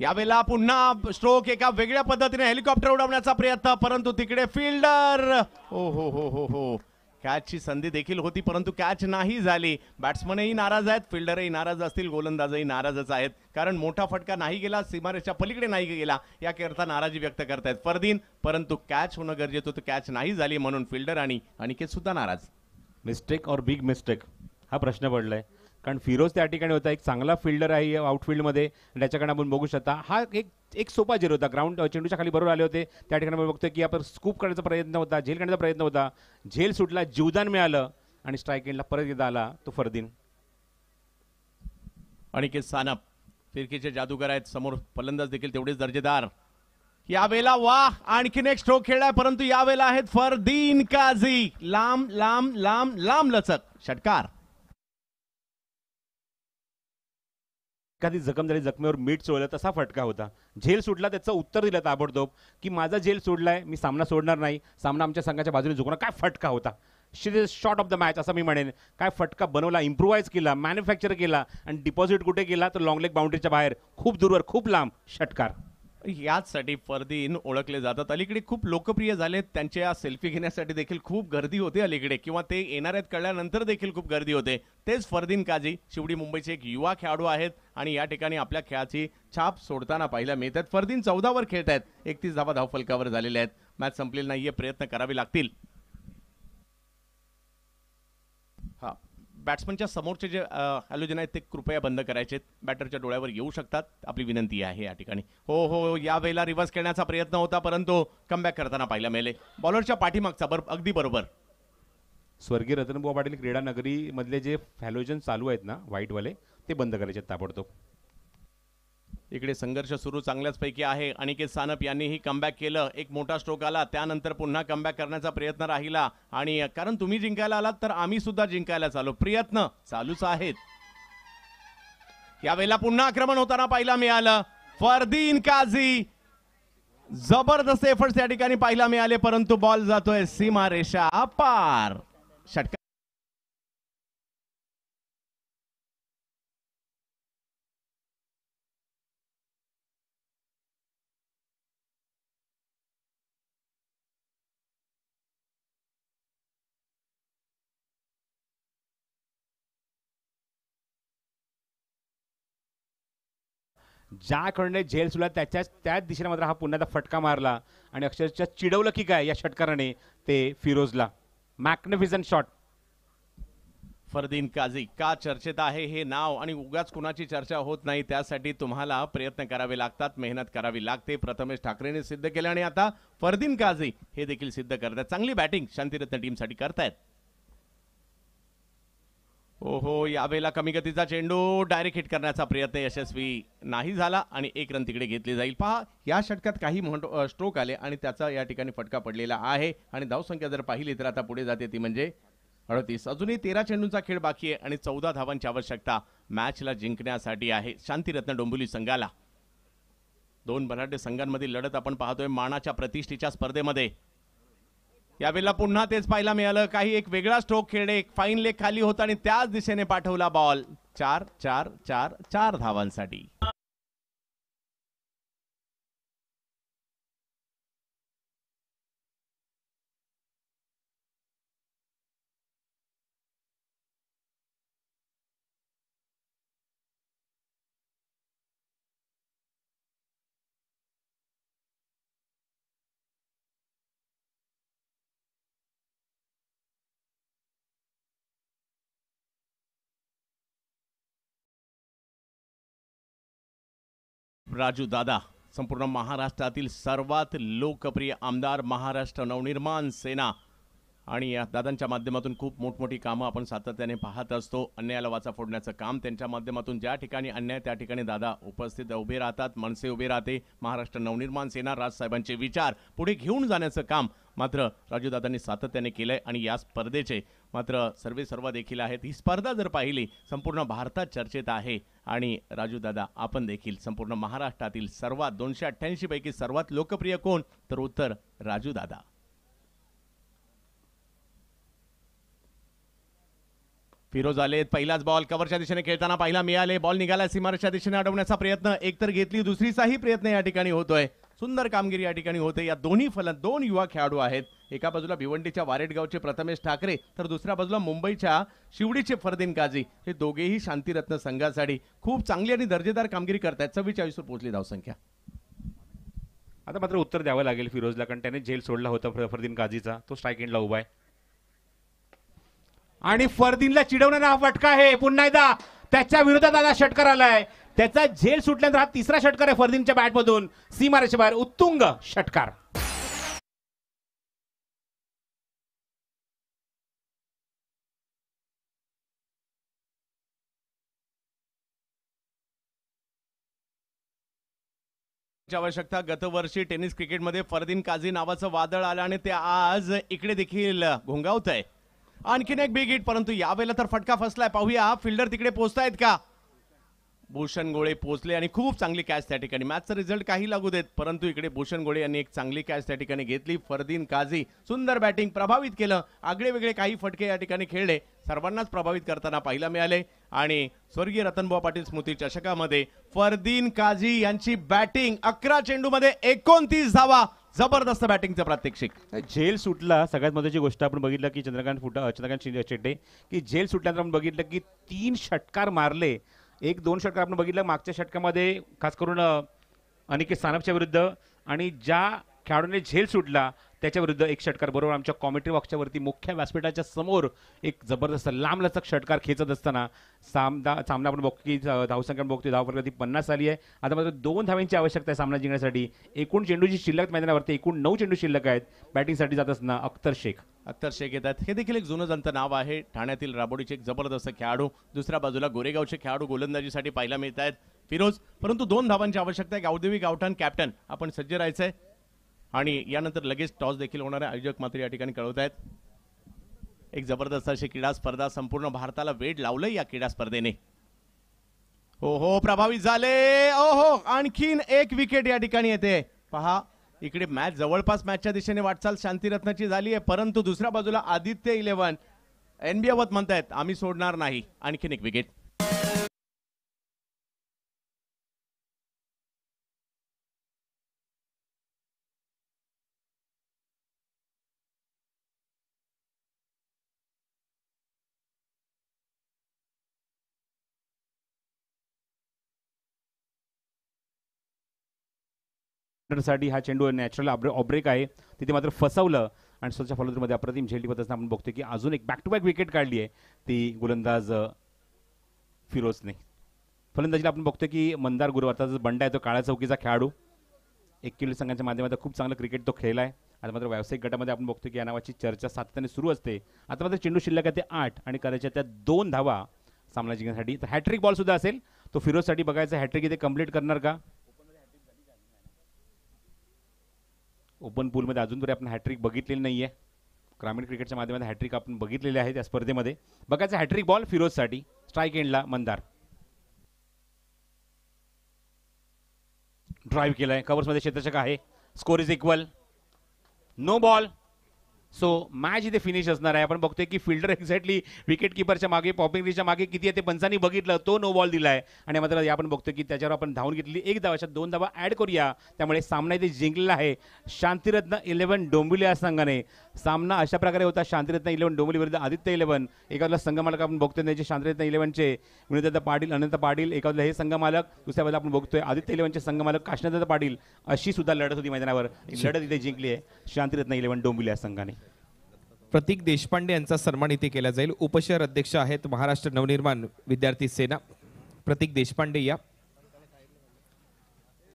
Speaker 2: यावेळेला पुन्हा स्ट्रोक एका वेगळ्या पद्धतीने हेलिकॉप्टर उडवण्याचा प्रयत्न परंतु तिकडे फिल्डर हो हो हो हो कॅचची हो. संधी देखील होती परंतु कॅच नाही झाली बॅट्समनही नाराज आहेत फिल्डरही नाराज असतील गोलंदाजही नाराजच आहेत कारण मोठा फटका नाही गेला सीमारेच्या पलीकडे नाही गेला याकरता नाराजी व्यक्त करतायत फरदीन परंतु कॅच होणं
Speaker 1: गरजेचं होतं कॅच नाही झाली म्हणून फिल्डर आणि अनिकेत सुद्धा नाराज मिस्टेक और बिग मिस्टेक हा प्रश्न पडलाय कारण फिरोज त्या ठिकाणी होता एक चांगला फिल्डर आहे आउटफील्डमध्ये त्याच्याकडे आपण बघू शकता हा एक एक सोपा झेल होता ग्राउंड चेंडूच्या खाली बरोबर आले होते त्या ठिकाणी बघतो की आपण स्कूप करण्याचा प्रयत्न होता झेल करण्याचा प्रयत्न होता झेल सुटला जीवदान मिळालं आणि स्ट्राईक एंडला परत एकदा आला तो फरदीन
Speaker 2: के सानप फिरकीचे जादूगर आहेत समोर फलंदाज देखील तेवढेच दर्जेदार यावेळेला वा आणखीन एक स्ट्रोक खेळलाय परंतु यावेळेला आहेत फरदीन काझी लांब लांब लांब लांब लचक षटकार
Speaker 1: एखादी जखम झाली जखमेवर मीठ चोळलं तसा फटका होता झेल सुटला त्याचं उत्तर दिलं ताबडतोब की माझा झेल सोडलाय मी सामना सोडणार नाही सामना आमच्या संघाच्या बाजूने झुकणार काय फटका होता is shot of the match असं मी म्हणेन काय फटका बनवला इम्प्रोवाईज केला मॅन्युफॅक्चर केला आणि डिपॉझिट कुठे केला तर लॉंगलेग बाउंड्रीच्या बाहेर खूप दूरवर खूप लांब षटकार
Speaker 2: साठी फर्दीन ओळखले जातात अलीकडे खूप लोकप्रिय झालेत त्यांच्या सेल्फी घेण्यासाठी देखील खूप गर्दी होते अलीकडे किंवा ते येणार आहेत कळल्यानंतर देखील खूप गर्दी होते तेच फरदीन काजी शिवडी मुंबईचे एक युवा खेळाडू आहेत आणि या ठिकाणी आपल्या खेळाची छाप सोडताना पाहायला मिळतात फरदीन चौदावर खेळत आहेत एकतीस धावा धावफलकावर झालेल्या आहेत मॅच संपलेली नाही प्रयत्न करावे लागतील बॅट्समनच्या समोरचे जे हॅलोजन आहेत ते कृपया बंद करायचे बॅटरच्या डोळ्यावर येऊ शकतात आपली विनंती आहे या ठिकाणी हो हो, हो या वेळेला रिव्हर्स करण्याचा प्रयत्न होता परंतु कमबॅक करताना पाहिला मेले
Speaker 1: बॉलरच्या पाठीमागचा बर अगदी बरोबर स्वर्गीय रतनबुवा पाटील क्रीडा मधले जे फॅलोजन चालू आहेत ना व्हाईटवाले ते बंद करायचे ताबडतोब इकडे
Speaker 2: संघर्ष सुरू पैकी आहे अनिकेत सानप यांनीही कमबॅक केलं एक मोठा स्ट्रोक आला त्यानंतर पुन्हा कमबॅक करण्याचा प्रयत्न राहिला आणि कारण तुम्ही जिंकायला आलात तर आम्ही सुद्धा जिंकायला चालू प्रयत्न चालूच आहेत यावेळेला पुन्हा आक्रमण होताना पाहिला मिळालं फरदीन काझी जबरदस्त एफर्ट्स या ठिकाणी पाहायला मिळाले परंतु बॉल जातोय सीमा रेषा अपार षटकार
Speaker 1: ज्याकडनं झेल सुला त्याच दिशेने मात्र हा पुन्हा फटका मारला आणि अक्षरशः चिडवलं की काय या षटकाराने ते फिरोजला मॅक्नफिझन शॉट फरदीन
Speaker 2: काझी का चर्चेत आहे हे नाव आणि उगाच कुणाची चर्चा होत नाही त्यासाठी तुम्हाला प्रयत्न करावे लागतात मेहनत करावी लागते प्रथमेश ठाकरेने सिद्ध केलं आणि आता फरदीन काझी हे देखील सिद्ध करतात चांगली बॅटिंग शांतिरत्न टीमसाठी करतायत ओहो यावेळेला कमी गतीचा चेंडू डायरेक्ट हिट करण्याचा प्रयत्न यशस्वी नाही झाला आणि एक रन तिकडे घेतली जाईल पहा या षटकात काही स्ट्रोक आले आणि त्याचा या ठिकाणी फटका पडलेला आहे आणि धावसंख्या जर पाहिली तर आता पुढे जाते ती म्हणजे अडतीस अजूनही तेरा चेंडूंचा खेळ बाकी आहे आणि चौदा धावांची आवश्यकता मॅचला जिंकण्यासाठी आहे शांतीरत्न डोंबुली संघाला दोन बलाढ्य संघांमधील लढत आपण पाहतोय मानाच्या प्रतिष्ठेच्या स्पर्धेमध्ये यावेळेला पुन्हा तेच पाहायला मिळालं काही एक वेगळा स्ट्रोक खेळणे एक फाईन लेग खाली होता आणि त्याच दिशेने पाठवला बॉल चार चार चार चार धावांसाठी राजू दादा संपूर्ण महाराष्ट्रातील सर्वात लोकप्रिय आमदार महाराष्ट्र नवनिर्माण सेना आणि या दादांच्या माध्यमातून खूप मोठमोठी कामं आपण सातत्याने पाहत असतो अन्यायाला वाचा फोडण्याचं काम त्यांच्या माध्यमातून ज्या ठिकाणी अन्याय त्या ठिकाणी दादा उपस्थित उभे राहतात मनसे उभे राहते महाराष्ट्र नवनिर्माण सेना राजसाहेबांचे विचार पुढे घेऊन जाण्याचं काम मात्र राजूदादांनी सातत्याने केलं आहे आणि या स्पर्धेचे मात्र सर्वे सर्व देखील आहेत ही स्पर्धा जर पाहिली संपूर्ण भारतात चर्चेत आहे आणि राजू दादा आपण देखील संपूर्ण महाराष्ट्रातील सर्वात दोनशे पैकी सर्वात लोकप्रिय कोण तर उत्तर राजू दादा फिरोज आले पहिलाच बॉल कव्हरच्या दिशेने खेळताना पहिला मिळाले बॉल निघाला सीमारच्या दिशेने अडवण्याचा प्रयत्न एकतर घेतली दुसरीचाही प्रयत्न या ठिकाणी होतोय सुंदर कामगिरी या ठिकाणी होते या दोन्ही फलन दोन युवा खेळाडू आहेत एका बाजूला भिवंडीच्या वारेटगावचे प्रथमेश ठाकरे तर दुसऱ्या बाजूला मुंबईच्या शिवडीचे फरदीन काझी हे दोघेही शांतीरत्न संघासाठी खूप चांगली आणि दर्जेदार कामगिरी करतायत चव्वेचाळीसवर पोहोचली धावसंख्या
Speaker 1: आता मात्र उत्तर द्यावं लागेल फिरोजला कारण त्याने जेल सोडला होता फरदीन काझीचा तो स्ट्राईक एंडला उभा आहे आणि फरदीनला चिडवणारा हा फटका आहे पुन्हा एकदा त्याच्या विरोधात आता षटकर आलाय त्याचा झेल सुटल्यानंतर हा तिसरा षटकार आहे फरदीनच्या बॅटमधून सीमारेषे बाहेर उत्तुंग षटकार
Speaker 2: आवश्यकता गतवर्षी टेनिस क्रिकेटमध्ये फरदीन काझी नावाचं वादळ आलं आणि ते आज इकडे देखील घोंगावत आहे आणखीन एक बिग हिट परंतु यावेळेला तर फटका फसलाय पाहूया फिल्डर तिकडे पोहोचतायत का भूषण गोळे पोचले आणि खूप चांगली कॅच त्या ठिकाणी मॅचचा रिझल्ट काही लागू देत परंतु इकडे भूषण गोळे यांनी एक चांगली कॅच त्या ठिकाणी घेतली फरदीन काझी सुंदर बॅटिंग प्रभावित केलं आगळे वेगळे काही फटके या ठिकाणी खेळले सर्वांनाच प्रभावित करताना पाहायला मिळाले आणि स्वर्गीय रतनबुवा पाटील स्मृती चषकामध्ये फरदीन काझी यांची
Speaker 1: बॅटिंग अकरा चेंडूमध्ये एकोणतीस धावा जबरदस्त बॅटिंगचं प्रात्यक्षिक झेल सुटला सगळ्यात महत्वाची गोष्ट आपण बघितलं की चंद्रकांत फुटा चंद्रकांत शेट्टे की झेल सुटल्यानंतर आपण बघितलं की तीन षटकार मारले एक दोन षटक आपण बघितलं मागच्या षटकामध्ये खास करून अनिकेत सानपच्या विरुद्ध आणि ज्या खेळाडूने झेल सुटला त्याच्या विरुद्ध एक षटकार बरोबर आमच्या कॉमेंट्री वरती मुख्य व्यासपीठाच्या समोर एक जबरदस्त लांबलचक षटकार खेचत असताना सामना सामना आपण बघतो की धावसंख्या बघतो ती पन्नास आली आहे आता मात्र दोन धाव्यांची आवश्यकता आहे सामना जिंकण्यासाठी एकूण चेंडूची शिल्लक मैदानावरती एकूण नऊ चेंडू शिल्लक आहेत बॅटिंगसाठी जात असताना अख्तर शेख अख्तर शेख येतात हे देखील एक जुनं जंत नाव आहे ठाण्यातील राबोडीचे एक जबरदस्त
Speaker 2: खेळाडू दुसऱ्या बाजूला गोरेगावचे खेळाडू गोलंदाजीसाठी पाहायला मिळत आहेत फिरोज परंतु दोन धावांची आवश्यकता आहे गावदेवी गावठाण कॅप्टन आपण सज्ज आहे आणि यानंतर लगेच टॉस देखील होणार आहे आयोजक मात्र या ठिकाणी कळवत आहेत एक जबरदस्त अशी क्रीडा स्पर्धा संपूर्ण भारताला वेड लावलं या क्रीडा स्पर्धेने हो हो प्रभावित झाले ओ हो आणखीन एक विकेट या ठिकाणी येते पहा इकडे मॅच जवळपास मॅचच्या दिशेने वाटचाल शांतिरत्नाची झाली आहे परंतु दुसऱ्या बाजूला आदित्य इलेव्हन एनबीएवत म्हणतायत आम्ही सोडणार नाही आणखीन एक विकेट
Speaker 1: साठी हा चेंडू नॅचरल ओब्रेक ऑब्रेक आहे तिथे मात्र फसवलं आणि स्वतःच्या फॉलोथ्रूमध्ये अप्रतिम झेंडी पद्धतीनं आपण बघतो की अजून एक बॅक टू बॅक विकेट काढली आहे ती गोलंदाज फिरोजने फलंदाजीला आपण बघतो की मंदार गुरु जो बंड आहे तो काळ्या चौकीचा खेळाडू एक किलो संघांच्या माध्यमातून खूप चांगलं क्रिकेट तो खेळला आहे आता मात्र व्यावसायिक गटामध्ये आपण बघतो की या नावाची चर्चा सातत्याने सुरू असते आता मात्र चेंडू शिल्लक आहे ते आठ आणि करायच्या त्या दोन धावा सामना जिंकण्यासाठी तर हॅट्रिक सुद्धा असेल तो फिरोजसाठी बघायचा हॅट्रिक इथे कंप्लीट करणार का ओपन पूलमध्ये अजून तरी आपण हॅट्रिक बघितलेली नाही आहे ग्रामीण क्रिकेटच्या माध्यमात हॅट्रिक आपण बघितलेले आहे त्या स्पर्धेमध्ये बघायचं हॅट्रिक बॉल फिरोजसाठी स्ट्राईक एंडला मंदार ड्राईव्ह केलाय आहे कवर्समध्ये क्षेत्रशक आहे score is equal no ball so match इथे फिनिश असणार आहे आपण बघतोय की फिल्डर एक्झॅक्टली विकेट किपरच्या मागे पॉपिंगच्या मागे किती आहे ते पंचांनी बघितलं तो नो बॉल दिलाय आणि मात्र आपण बघतोय की त्याच्यावर आपण धावून घेतली एक धावा दोन धावा ऍड करूया त्यामुळे सामना इथे जिंकलेला आहे शांतिरत्न इलेव्हन डोंबिवली या संघाने सामना अशा प्रकारे होता शांतिरत्न इलेव्हन डोंबिवली विरुद्ध आदित्य इलेव्हन एकाला संघमालक आपण बघतोय त्याचे शांतिरत्न इलेव्हनचे विनोदत्त पाटील अनंत पाटील एकाला हे संघमालक दुसऱ्या बाजूला आपण बघतोय आदित्य इलेव्हनचे संघमालक काशनादत्त पाटील अशी सुद्धा लढत होती मैदानावर लढत इथे जिंकली आहे शांतिरत्न इलेव्हन डोंबिवली या
Speaker 3: संघाने प्रतीक देशपांडे यांचा सन्मान इथे केला जाईल उपशहर अध्यक्ष आहेत महाराष्ट्र नवनिर्माण विद्यार्थी सेना प्रतीक देशपांडे या